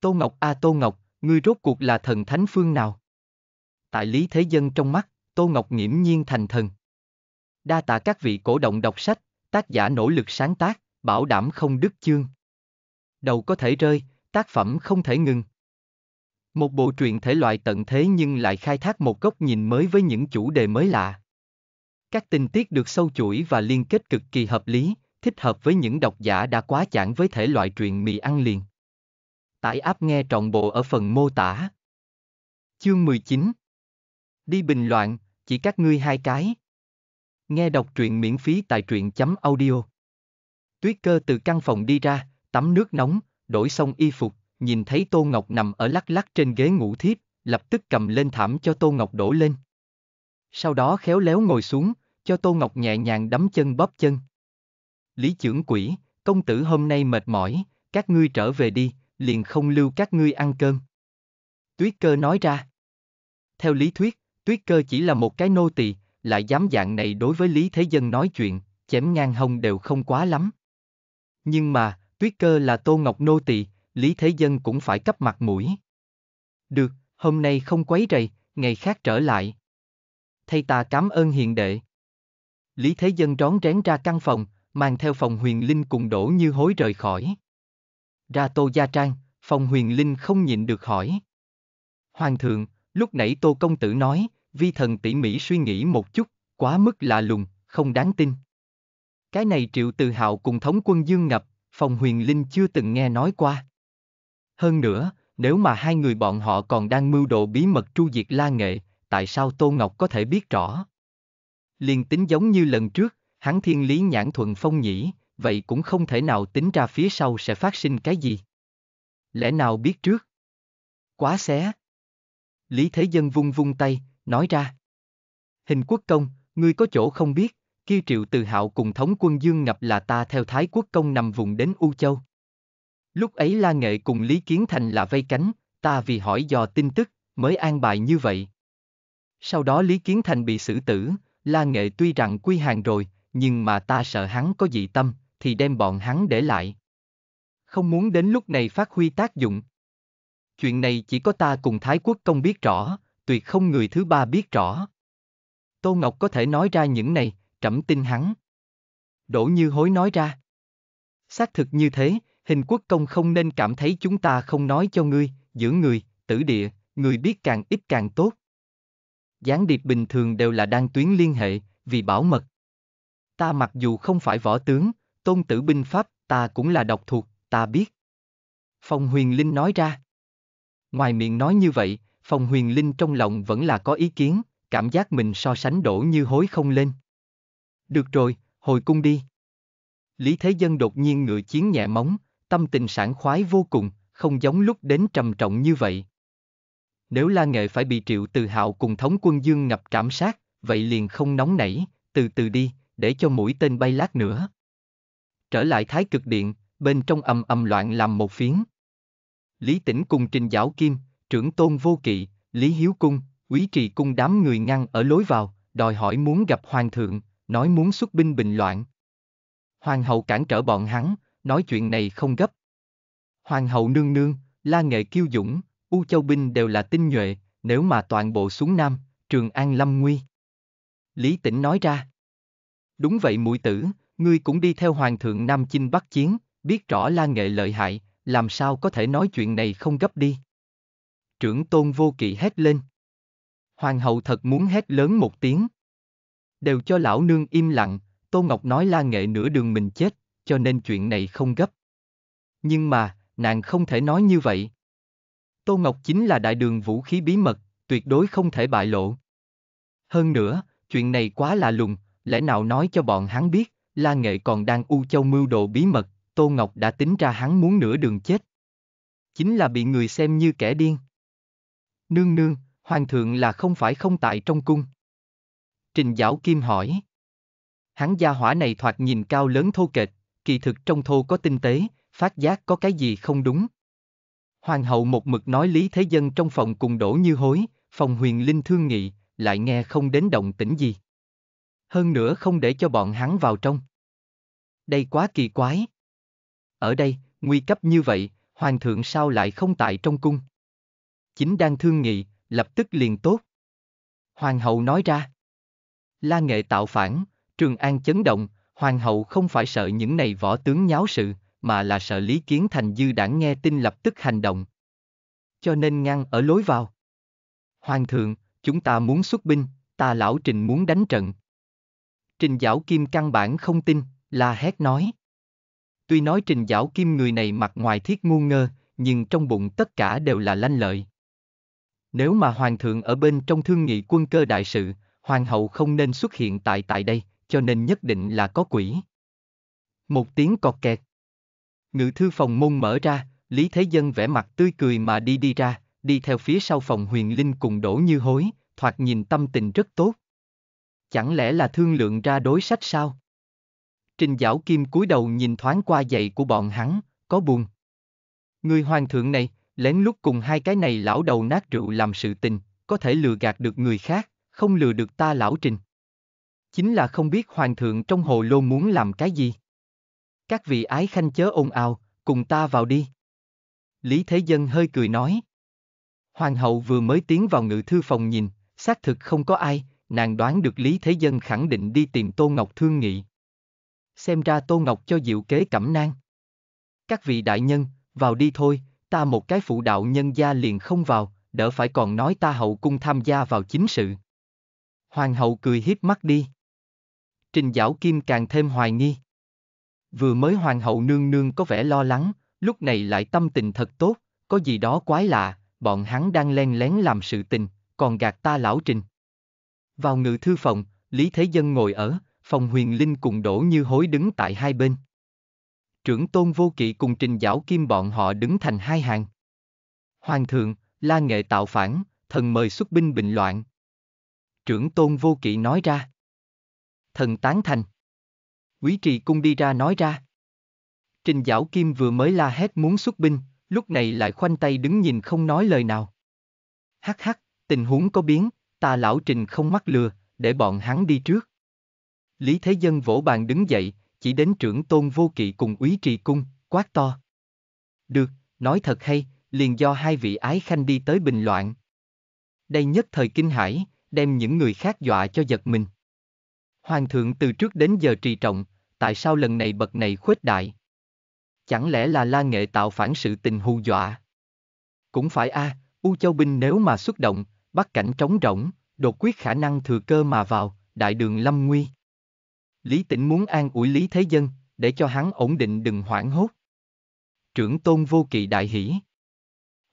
Tô Ngọc a à, Tô Ngọc, ngươi rốt cuộc là thần thánh phương nào? Tại Lý Thế Dân trong mắt, Tô Ngọc nghiễm nhiên thành thần. Đa tạ các vị cổ động đọc sách, tác giả nỗ lực sáng tác, bảo đảm không đứt chương. Đầu có thể rơi, tác phẩm không thể ngừng. Một bộ truyện thể loại tận thế nhưng lại khai thác một góc nhìn mới với những chủ đề mới lạ. Các tình tiết được sâu chuỗi và liên kết cực kỳ hợp lý, thích hợp với những độc giả đã quá chán với thể loại truyện mì ăn liền. Tải app nghe trọn bộ ở phần mô tả. Chương 19 Đi bình loạn, chỉ các ngươi hai cái. Nghe đọc truyện miễn phí tại truyện chấm audio. Tuyết cơ từ căn phòng đi ra, tắm nước nóng, đổi xong y phục, nhìn thấy Tô Ngọc nằm ở lắc lắc trên ghế ngủ thiếp, lập tức cầm lên thảm cho Tô Ngọc đổ lên. Sau đó khéo léo ngồi xuống, cho Tô Ngọc nhẹ nhàng đấm chân bóp chân. Lý trưởng quỷ, công tử hôm nay mệt mỏi, các ngươi trở về đi, liền không lưu các ngươi ăn cơm. Tuyết cơ nói ra. Theo lý thuyết, tuyết cơ chỉ là một cái nô tỳ, lại dám dạng này đối với Lý Thế Dân nói chuyện, chém ngang hông đều không quá lắm. Nhưng mà, tuyết cơ là Tô Ngọc Nô tỳ, Lý Thế Dân cũng phải cấp mặt mũi. Được, hôm nay không quấy rầy, ngày khác trở lại. Thay ta cảm ơn hiền đệ. Lý Thế Dân rón rén ra căn phòng, mang theo phòng huyền linh cùng đổ như hối rời khỏi. Ra Tô Gia Trang, phòng huyền linh không nhịn được hỏi. Hoàng thượng, lúc nãy Tô Công Tử nói, vi thần tỉ mỉ suy nghĩ một chút, quá mức lạ lùng, không đáng tin. Cái này triệu tự hào cùng thống quân dương ngập, phòng huyền linh chưa từng nghe nói qua. Hơn nữa, nếu mà hai người bọn họ còn đang mưu đồ bí mật tru diệt la nghệ, tại sao Tô Ngọc có thể biết rõ? Liên tính giống như lần trước, hắn thiên lý nhãn thuận phong nhĩ, vậy cũng không thể nào tính ra phía sau sẽ phát sinh cái gì. Lẽ nào biết trước? Quá xé. Lý Thế Dân vung vung tay, nói ra. Hình quốc công, ngươi có chỗ không biết, kia triệu từ hạo cùng thống quân dương ngập là ta theo thái quốc công nằm vùng đến U Châu. Lúc ấy La Nghệ cùng Lý Kiến Thành là vây cánh, ta vì hỏi dò tin tức, mới an bài như vậy. Sau đó Lý Kiến Thành bị xử tử, La Nghệ tuy rằng quy hàng rồi, nhưng mà ta sợ hắn có dị tâm, thì đem bọn hắn để lại. Không muốn đến lúc này phát huy tác dụng. Chuyện này chỉ có ta cùng Thái Quốc công biết rõ, tuyệt không người thứ ba biết rõ. Tô Ngọc có thể nói ra những này, trẫm tin hắn. Đỗ Như Hối nói ra. Xác thực như thế, hình quốc công không nên cảm thấy chúng ta không nói cho ngươi, giữ người, tử địa, người biết càng ít càng tốt. Gián điệp bình thường đều là đang tuyến liên hệ, vì bảo mật. Ta mặc dù không phải võ tướng, tôn tử binh pháp, ta cũng là độc thuộc, ta biết. Phong huyền linh nói ra. Ngoài miệng nói như vậy, Phong huyền linh trong lòng vẫn là có ý kiến, cảm giác mình so sánh đổ như hối không lên. Được rồi, hồi cung đi. Lý Thế Dân đột nhiên ngựa chiến nhẹ móng, tâm tình sảng khoái vô cùng, không giống lúc đến trầm trọng như vậy. Nếu La Nghệ phải bị triệu từ hạo cùng thống quân dương ngập trảm sát, vậy liền không nóng nảy, từ từ đi, để cho mũi tên bay lát nữa. Trở lại thái cực điện, bên trong âm âm loạn làm một phiến. Lý Tĩnh cùng Trình Giảo Kim, trưởng tôn vô kỵ, Lý Hiếu Cung, Quý Trì Cung đám người ngăn ở lối vào, đòi hỏi muốn gặp hoàng thượng, nói muốn xuất binh bình loạn. Hoàng hậu cản trở bọn hắn, nói chuyện này không gấp. Hoàng hậu nương nương, La Nghệ Kiêu Dũng, U Châu Binh đều là tinh nhuệ, nếu mà toàn bộ xuống Nam, Trường An lâm nguy. Lý Tĩnh nói ra. Đúng vậy mũi tử, ngươi cũng đi theo Hoàng thượng Nam Chinh Bắc Chiến, biết rõ La Nghệ lợi hại, làm sao có thể nói chuyện này không gấp đi trưởng tôn vô kỵ hét lên. Hoàng hậu thật muốn hét lớn một tiếng. Đều cho lão nương im lặng, Tô Ngọc nói la nghệ nửa đường mình chết, cho nên chuyện này không gấp. Nhưng mà, nàng không thể nói như vậy. Tô Ngọc chính là đại đường vũ khí bí mật, tuyệt đối không thể bại lộ. Hơn nữa, chuyện này quá là lùng, lẽ nào nói cho bọn hắn biết, La Nghệ còn đang u châu mưu đồ bí mật, Tô Ngọc đã tính ra hắn muốn nửa đường chết. Chính là bị người xem như kẻ điên. Nương nương, hoàng thượng là không phải không tại trong cung. Trình giáo kim hỏi. Hắn gia hỏa này thoạt nhìn cao lớn thô kệch, kỳ thực trong thô có tinh tế, phát giác có cái gì không đúng. Hoàng hậu một mực nói lý thế dân trong phòng cùng đổ như hối, phòng huyền linh thương nghị, lại nghe không đến động tĩnh gì. Hơn nữa không để cho bọn hắn vào trong. Đây quá kỳ quái. Ở đây, nguy cấp như vậy, hoàng thượng sao lại không tại trong cung? chính đang thương nghị, lập tức liền tốt. Hoàng hậu nói ra. La nghệ tạo phản, Trường An chấn động, hoàng hậu không phải sợ những này võ tướng nháo sự, mà là sợ Lý Kiến Thành dư đảng nghe tin lập tức hành động. Cho nên ngăn ở lối vào. Hoàng thượng, chúng ta muốn xuất binh, ta lão trình muốn đánh trận. Trình giảo kim căn bản không tin, la hét nói. Tuy nói trình giảo kim người này mặt ngoài thiết ngu ngơ, nhưng trong bụng tất cả đều là lanh lợi. Nếu mà hoàng thượng ở bên trong thương nghị quân cơ đại sự, hoàng hậu không nên xuất hiện tại tại đây, cho nên nhất định là có quỷ. Một tiếng cọt kẹt. Ngự thư phòng môn mở ra, Lý Thế Dân vẻ mặt tươi cười mà đi đi ra, đi theo phía sau phòng huyền linh cùng đổ như hối, thoạt nhìn tâm tình rất tốt. Chẳng lẽ là thương lượng ra đối sách sao? Trình giảo kim cúi đầu nhìn thoáng qua dậy của bọn hắn, có buồn. Người hoàng thượng này, lén lút cùng hai cái này lão đầu nát rượu làm sự tình, có thể lừa gạt được người khác, không lừa được ta lão trình. Chính là không biết hoàng thượng trong hồ lô muốn làm cái gì. Các vị ái khanh chớ ồn ào, cùng ta vào đi. Lý Thế Dân hơi cười nói. Hoàng hậu vừa mới tiến vào ngự thư phòng nhìn, xác thực không có ai, nàng đoán được Lý Thế Dân khẳng định đi tìm Tô Ngọc thương nghị. Xem ra Tô Ngọc cho diệu kế cẩm nang. Các vị đại nhân, vào đi thôi, ta một cái phụ đạo nhân gia liền không vào, đỡ phải còn nói ta hậu cung tham gia vào chính sự. Hoàng hậu cười hiếp mắt đi. Trình Giảo Kim càng thêm hoài nghi. Vừa mới hoàng hậu nương nương có vẻ lo lắng, lúc này lại tâm tình thật tốt, có gì đó quái lạ, bọn hắn đang len lén làm sự tình, còn gạt ta lão trình. Vào ngự thư phòng, Lý Thế Dân ngồi ở, phòng huyền linh cùng đổ như hối đứng tại hai bên trưởng tôn vô kỵ cùng trình giảo kim bọn họ đứng thành hai hàng. Hoàng thượng, la nghệ tạo phản, thần mời xuất binh bình loạn. Trưởng tôn vô kỵ nói ra. Thần tán thành. Quý trì cung đi ra nói ra. Trình giảo kim vừa mới la hét muốn xuất binh, lúc này lại khoanh tay đứng nhìn không nói lời nào. Hắc hắc, tình huống có biến, ta lão trình không mắc lừa, để bọn hắn đi trước. Lý Thế Dân vỗ bàn đứng dậy, chỉ đến trưởng tôn vô kỵ cùng úy trì cung, quát to. Được, nói thật hay, liền do hai vị ái khanh đi tới bình loạn. Đây nhất thời kinh hãi, đem những người khác dọa cho giật mình. Hoàng thượng từ trước đến giờ trì trọng, tại sao lần này bậc này khuếch đại? Chẳng lẽ là la nghệ tạo phản sự tình hù dọa? Cũng phải a, à, U Châu Binh nếu mà xuất động, bắt cảnh trống rỗng, đột quyết khả năng thừa cơ mà vào, đại đường lâm nguy. Lý Tĩnh muốn an ủi Lý Thế Dân, để cho hắn ổn định đừng hoảng hốt. Trưởng tôn vô kỵ đại hỷ.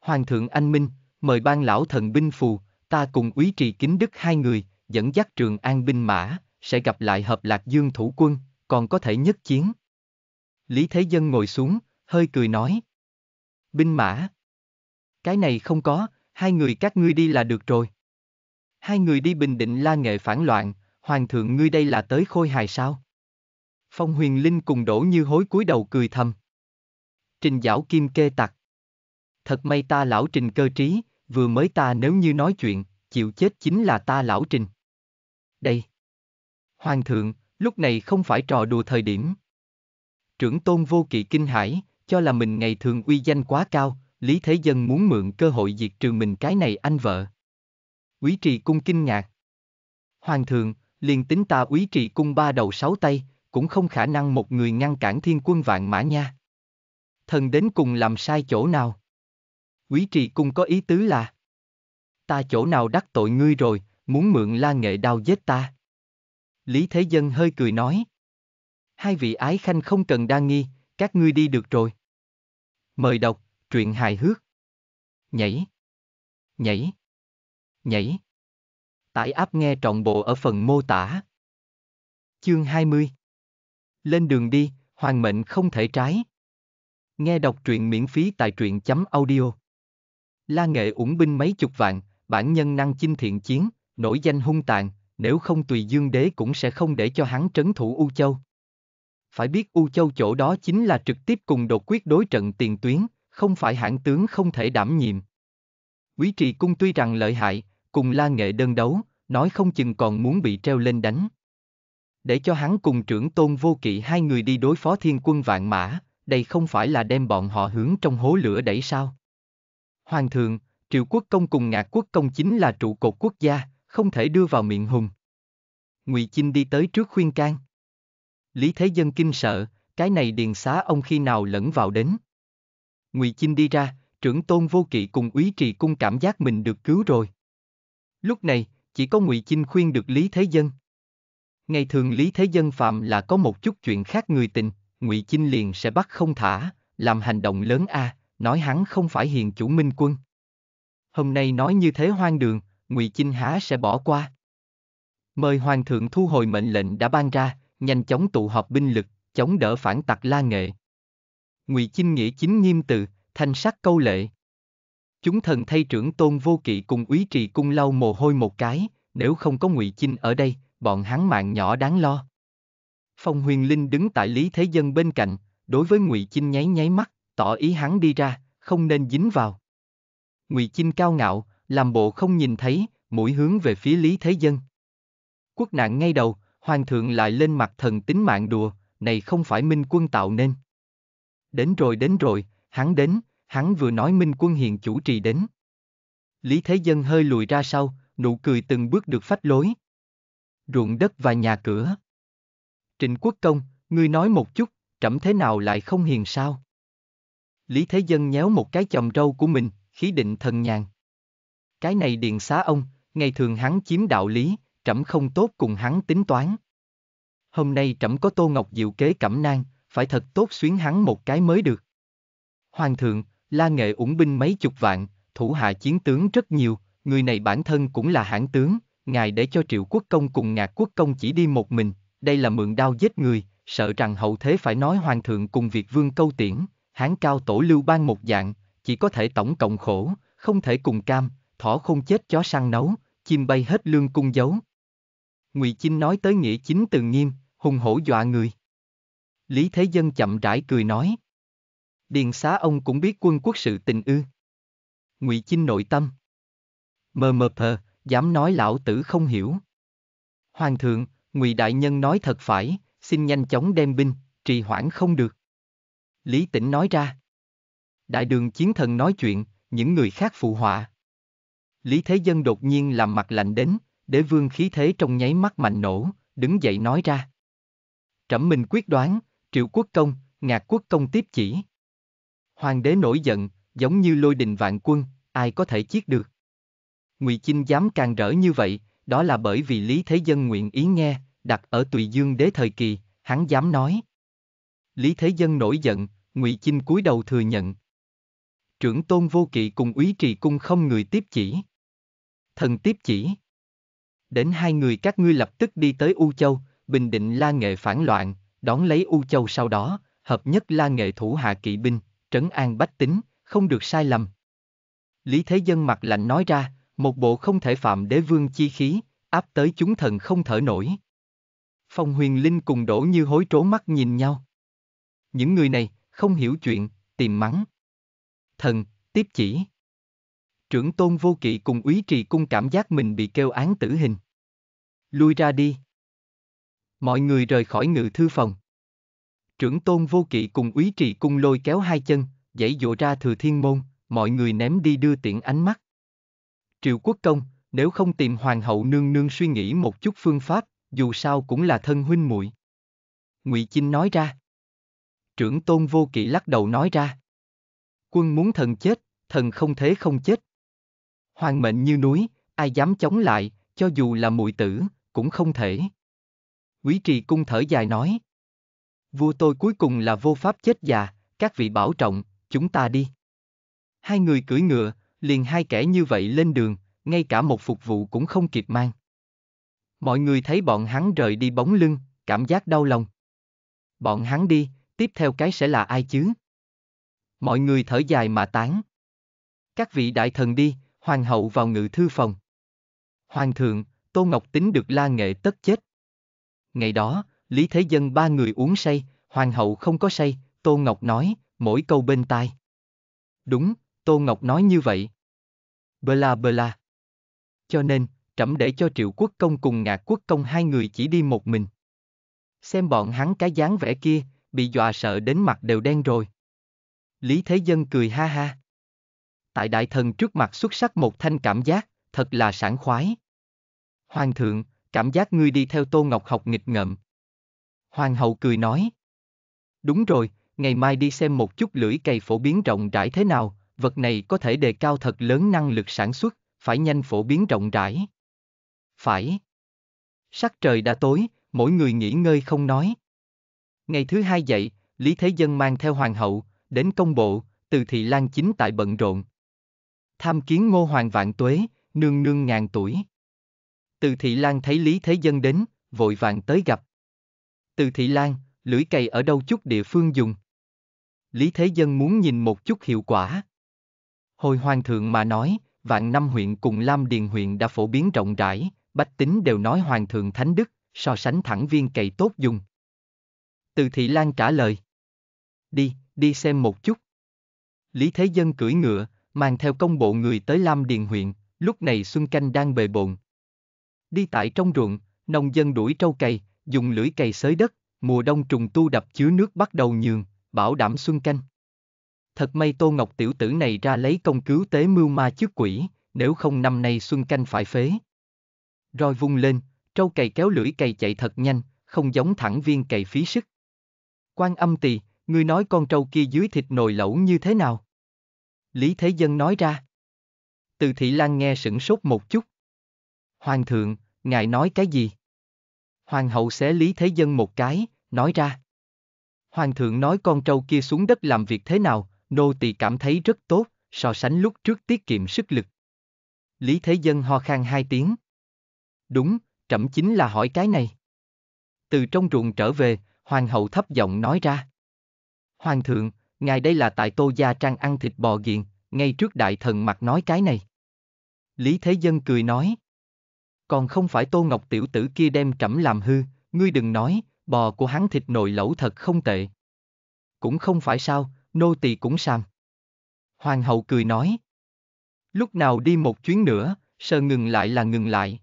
Hoàng thượng anh minh, mời ban lão thần binh phù, ta cùng úy trì kính đức hai người, dẫn dắt trường an binh mã, sẽ gặp lại hợp lạc dương thủ quân, còn có thể nhất chiến. Lý Thế Dân ngồi xuống, hơi cười nói. Binh mã. Cái này không có, hai người các ngươi đi là được rồi. Hai người đi Bình Định la nghệ phản loạn, hoàng thượng ngươi đây là tới khôi hài sao? Phong huyền linh cùng đổ như hối cúi đầu cười thầm. Trình giảo kim kê tặc. Thật may ta lão trình cơ trí, vừa mới ta nếu như nói chuyện, chịu chết chính là ta lão trình. Đây. Hoàng thượng, lúc này không phải trò đùa thời điểm. Trưởng tôn vô kỵ kinh hải, cho là mình ngày thường uy danh quá cao, lý thế dân muốn mượn cơ hội diệt trừ mình cái này anh vợ. Quý trì cung kinh ngạc. Hoàng thượng, liền tính ta úy trị cung ba đầu sáu tay, cũng không khả năng một người ngăn cản thiên quân vạn mã nha. Thần đến cùng làm sai chỗ nào? quý trị cung có ý tứ là Ta chỗ nào đắc tội ngươi rồi, muốn mượn la nghệ đao giết ta. Lý Thế Dân hơi cười nói. Hai vị ái khanh không cần đa nghi, các ngươi đi được rồi. Mời đọc, truyện hài hước. Nhảy. Nhảy. Nhảy. Tải app nghe trọn bộ ở phần mô tả. Chương 20 Lên đường đi, hoàng mệnh không thể trái. Nghe đọc truyện miễn phí tại truyện chấm audio. La nghệ ủng binh mấy chục vạn, bản nhân năng chinh thiện chiến, nổi danh hung tàn, nếu không tùy dương đế cũng sẽ không để cho hắn trấn thủ U Châu. Phải biết U Châu chỗ đó chính là trực tiếp cùng đột quyết đối trận tiền tuyến, không phải hãng tướng không thể đảm nhiệm. Quý trì cung tuy rằng lợi hại, cùng la nghệ đơn đấu, nói không chừng còn muốn bị treo lên đánh. Để cho hắn cùng trưởng tôn vô kỵ hai người đi đối phó thiên quân vạn mã, đây không phải là đem bọn họ hướng trong hố lửa đẩy sao. Hoàng thượng, triệu quốc công cùng ngạc quốc công chính là trụ cột quốc gia, không thể đưa vào miệng hùng. Ngụy Chinh đi tới trước khuyên can. Lý Thế Dân kinh sợ, cái này điền xá ông khi nào lẫn vào đến. Ngụy Chinh đi ra, trưởng tôn vô kỵ cùng úy trì cung cảm giác mình được cứu rồi. Lúc này, chỉ có Ngụy Chinh khuyên được Lý Thế Dân. Ngày thường Lý Thế Dân phạm là có một chút chuyện khác người tình, Ngụy Chinh liền sẽ bắt không thả, làm hành động lớn a, à, nói hắn không phải hiền chủ minh quân. Hôm nay nói như thế hoang đường, Ngụy Chinh há sẽ bỏ qua. Mời hoàng thượng thu hồi mệnh lệnh đã ban ra, nhanh chóng tụ họp binh lực, chống đỡ phản tặc La Nghệ. Ngụy Chinh nghĩa chính nghiêm từ, thanh sắc câu lệ. Chúng thần thay trưởng tôn vô kỵ cùng úy trì cung lau mồ hôi một cái, nếu không có ngụy Chinh ở đây, bọn hắn mạng nhỏ đáng lo. Phong huyền linh đứng tại Lý Thế Dân bên cạnh, đối với ngụy Chinh nháy nháy mắt, tỏ ý hắn đi ra, không nên dính vào. ngụy Chinh cao ngạo, làm bộ không nhìn thấy, mũi hướng về phía Lý Thế Dân. Quốc nạn ngay đầu, hoàng thượng lại lên mặt thần tính mạng đùa, này không phải minh quân tạo nên. Đến rồi đến rồi, hắn đến, hắn vừa nói Minh Quân hiền chủ trì đến. Lý Thế Dân hơi lùi ra sau, nụ cười từng bước được phách lối. Ruộng đất và nhà cửa. Trịnh Quốc Công, ngươi nói một chút, trẫm thế nào lại không hiền sao? Lý Thế Dân nhéo một cái chồng râu của mình, khí định thần nhàn. Cái này điện xá ông, ngày thường hắn chiếm đạo lý, trẫm không tốt cùng hắn tính toán. Hôm nay trẫm có Tô Ngọc Diệu kế cẩm nang, phải thật tốt xuyến hắn một cái mới được. Hoàng thượng, La Nghệ ủng binh mấy chục vạn, thủ hạ chiến tướng rất nhiều, người này bản thân cũng là hãn tướng, ngài để cho triệu quốc công cùng ngạc quốc công chỉ đi một mình, đây là mượn đao giết người, sợ rằng hậu thế phải nói hoàng thượng cùng Việt vương câu tiễn, hán cao tổ lưu ban một dạng, chỉ có thể tổng cộng khổ, không thể cùng cam, thỏ không chết chó săn nấu, chim bay hết lương cung giấu. Ngụy Chinh nói tới nghĩa chính từ nghiêm, hùng hổ dọa người. Lý Thế Dân chậm rãi cười nói. Điền xá ông cũng biết quân quốc sự tình ư. Ngụy Chinh nội tâm. Mờ mờ thờ, dám nói lão tử không hiểu. Hoàng thượng, Ngụy Đại Nhân nói thật phải, xin nhanh chóng đem binh, trì hoãn không được. Lý Tĩnh nói ra. Đại đường chiến thần nói chuyện, những người khác phụ họa. Lý Thế Dân đột nhiên làm mặt lạnh đến, để vương khí thế trong nháy mắt mạnh nổ, đứng dậy nói ra. Trẫm mình quyết đoán, triệu quốc công, ngạc quốc công tiếp chỉ. Hoàng đế nổi giận, giống như lôi đình vạn quân, ai có thể chiết được. Ngụy Chinh dám càng rỡ như vậy, đó là bởi vì Lý Thế Dân nguyện ý nghe, đặt ở Tùy Dương đế thời kỳ, hắn dám nói. Lý Thế Dân nổi giận, Ngụy Chinh cúi đầu thừa nhận. Trưởng Tôn Vô Kỵ cùng Úy Trì Cung không người tiếp chỉ. Thần tiếp chỉ. Đến hai người các ngươi lập tức đi tới U Châu, bình định la nghệ phản loạn, đón lấy U Châu sau đó, hợp nhất la nghệ thủ hạ kỵ binh, trấn an bách tính, không được sai lầm. Lý Thế Dân mặt lạnh nói ra, một bộ không thể phạm đế vương chi khí, áp tới chúng thần không thở nổi. Phong huyền linh cùng đổ như hối trố mắt nhìn nhau. Những người này, không hiểu chuyện, tìm mắng. Thần, tiếp chỉ. Trưởng tôn vô kỵ cùng úy trì cung cảm giác mình bị kêu án tử hình. Lui ra đi. Mọi người rời khỏi ngự thư phòng. Trưởng tôn vô kỵ cùng úy trì cung lôi kéo hai chân, dãy dụa ra thừa thiên môn, mọi người ném đi đưa tiện ánh mắt. Triệu quốc công, nếu không tìm hoàng hậu nương nương suy nghĩ một chút phương pháp, dù sao cũng là thân huynh muội. Ngụy Chinh nói ra. Trưởng tôn vô kỵ lắc đầu nói ra. Quân muốn thần chết, thần không thế không chết. Hoàng mệnh như núi, ai dám chống lại, cho dù là muội tử, cũng không thể. Quý trì cung thở dài nói. Vua tôi cuối cùng là vô pháp chết già, các vị bảo trọng, chúng ta đi. Hai người cưỡi ngựa, liền hai kẻ như vậy lên đường, ngay cả một phục vụ cũng không kịp mang. Mọi người thấy bọn hắn rời đi bóng lưng, cảm giác đau lòng. Bọn hắn đi, tiếp theo cái sẽ là ai chứ? Mọi người thở dài mà tán. Các vị đại thần đi, hoàng hậu vào ngự thư phòng. Hoàng thượng, Tô Ngọc Tính được la nghệ tất chết. Ngày đó, Lý Thế Dân ba người uống say, hoàng hậu không có say, Tô Ngọc nói, mỗi câu bên tai. Đúng, Tô Ngọc nói như vậy. Bla bla. Cho nên, trẫm để cho Triệu Quốc Công cùng Ngạc Quốc Công hai người chỉ đi một mình. Xem bọn hắn cái dáng vẻ kia, bị dọa sợ đến mặt đều đen rồi. Lý Thế Dân cười ha ha. Tại đại thần trước mặt xuất sắc một thanh cảm giác, thật là sảng khoái. Hoàng thượng, cảm giác ngươi đi theo Tô Ngọc học nghịch ngợm. Hoàng hậu cười nói. Đúng rồi, ngày mai đi xem một chút lưỡi cày phổ biến rộng rãi thế nào, vật này có thể đề cao thật lớn năng lực sản xuất, phải nhanh phổ biến rộng rãi. Phải. Sắc trời đã tối, mỗi người nghỉ ngơi không nói. Ngày thứ hai dậy, Lý Thế Dân mang theo hoàng hậu, đến công bộ, từ thị lan chính tại bận rộn. Tham kiến ngô hoàng vạn tuế, nương nương ngàn tuổi. Từ thị lan thấy Lý Thế Dân đến, vội vàng tới gặp. Từ thị lan, lưỡi cày ở đâu chút địa phương dùng. Lý Thế Dân muốn nhìn một chút hiệu quả. Hồi hoàng thượng mà nói, vạn năm huyện cùng Lam Điền huyện đã phổ biến rộng rãi, bách tính đều nói hoàng thượng thánh đức, so sánh thẳng viên cày tốt dùng. Từ thị lan trả lời. Đi, đi xem một chút. Lý Thế Dân cưỡi ngựa, mang theo công bộ người tới Lam Điền huyện, lúc này Xuân Canh đang bề bộn. Đi tại trong ruộng, nông dân đuổi trâu cày, dùng lưỡi cày xới đất, mùa đông trùng tu đập chứa nước bắt đầu nhường, bảo đảm xuân canh. Thật may Tô Ngọc tiểu tử này ra lấy công cứu tế mưu ma trước quỷ, nếu không năm nay xuân canh phải phế. Rồi vung lên, trâu cày kéo lưỡi cày chạy thật nhanh, không giống thẳng viên cày phí sức. Quan âm tỳ, ngươi nói con trâu kia dưới thịt nồi lẩu như thế nào? Lý Thế Dân nói ra. Từ Thị Lan nghe sửng sốt một chút. Hoàng thượng, ngài nói cái gì? Hoàng hậu xé Lý Thế Dân một cái, nói ra. Hoàng thượng nói con trâu kia xuống đất làm việc thế nào, nô tỳ cảm thấy rất tốt, so sánh lúc trước tiết kiệm sức lực. Lý Thế Dân ho khan hai tiếng. Đúng, trẫm chính là hỏi cái này. Từ trong ruộng trở về, hoàng hậu thấp giọng nói ra. Hoàng thượng, ngài đây là tại tô gia trang ăn thịt bò ghiền, ngay trước đại thần mặt nói cái này. Lý Thế Dân cười nói, còn không phải Tô Ngọc tiểu tử kia đem trẫm làm hư, ngươi đừng nói, bò của hắn thịt nồi lẩu thật không tệ. Cũng không phải sao, nô tỳ cũng sam. Hoàng hậu cười nói. Lúc nào đi một chuyến nữa, sờ ngừng lại là ngừng lại.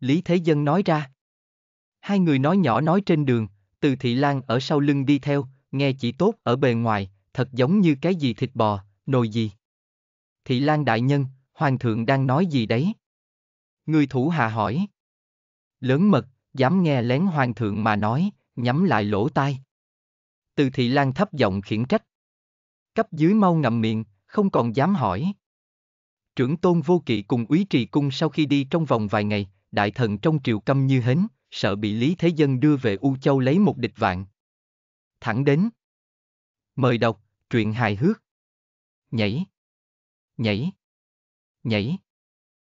Lý Thế Dân nói ra. Hai người nói nhỏ nói trên đường, từ Thị Lan ở sau lưng đi theo, nghe chỉ tốt ở bề ngoài, thật giống như cái gì thịt bò, nồi gì. Thị Lan đại nhân, Hoàng thượng đang nói gì đấy? Người thủ hạ hỏi. Lớn mật, dám nghe lén hoàng thượng mà nói, nhắm lại lỗ tai. Từ thị lan thấp giọng khiển trách. Cấp dưới mau ngậm miệng, không còn dám hỏi. Trưởng tôn vô kỵ cùng úy trì cung sau khi đi trong vòng vài ngày, đại thần trong triều câm như hến, sợ bị Lý Thế Dân đưa về U Châu lấy một địch vạn. Thẳng đến. Mời đọc, truyện hài hước. Nhảy. Nhảy. Nhảy.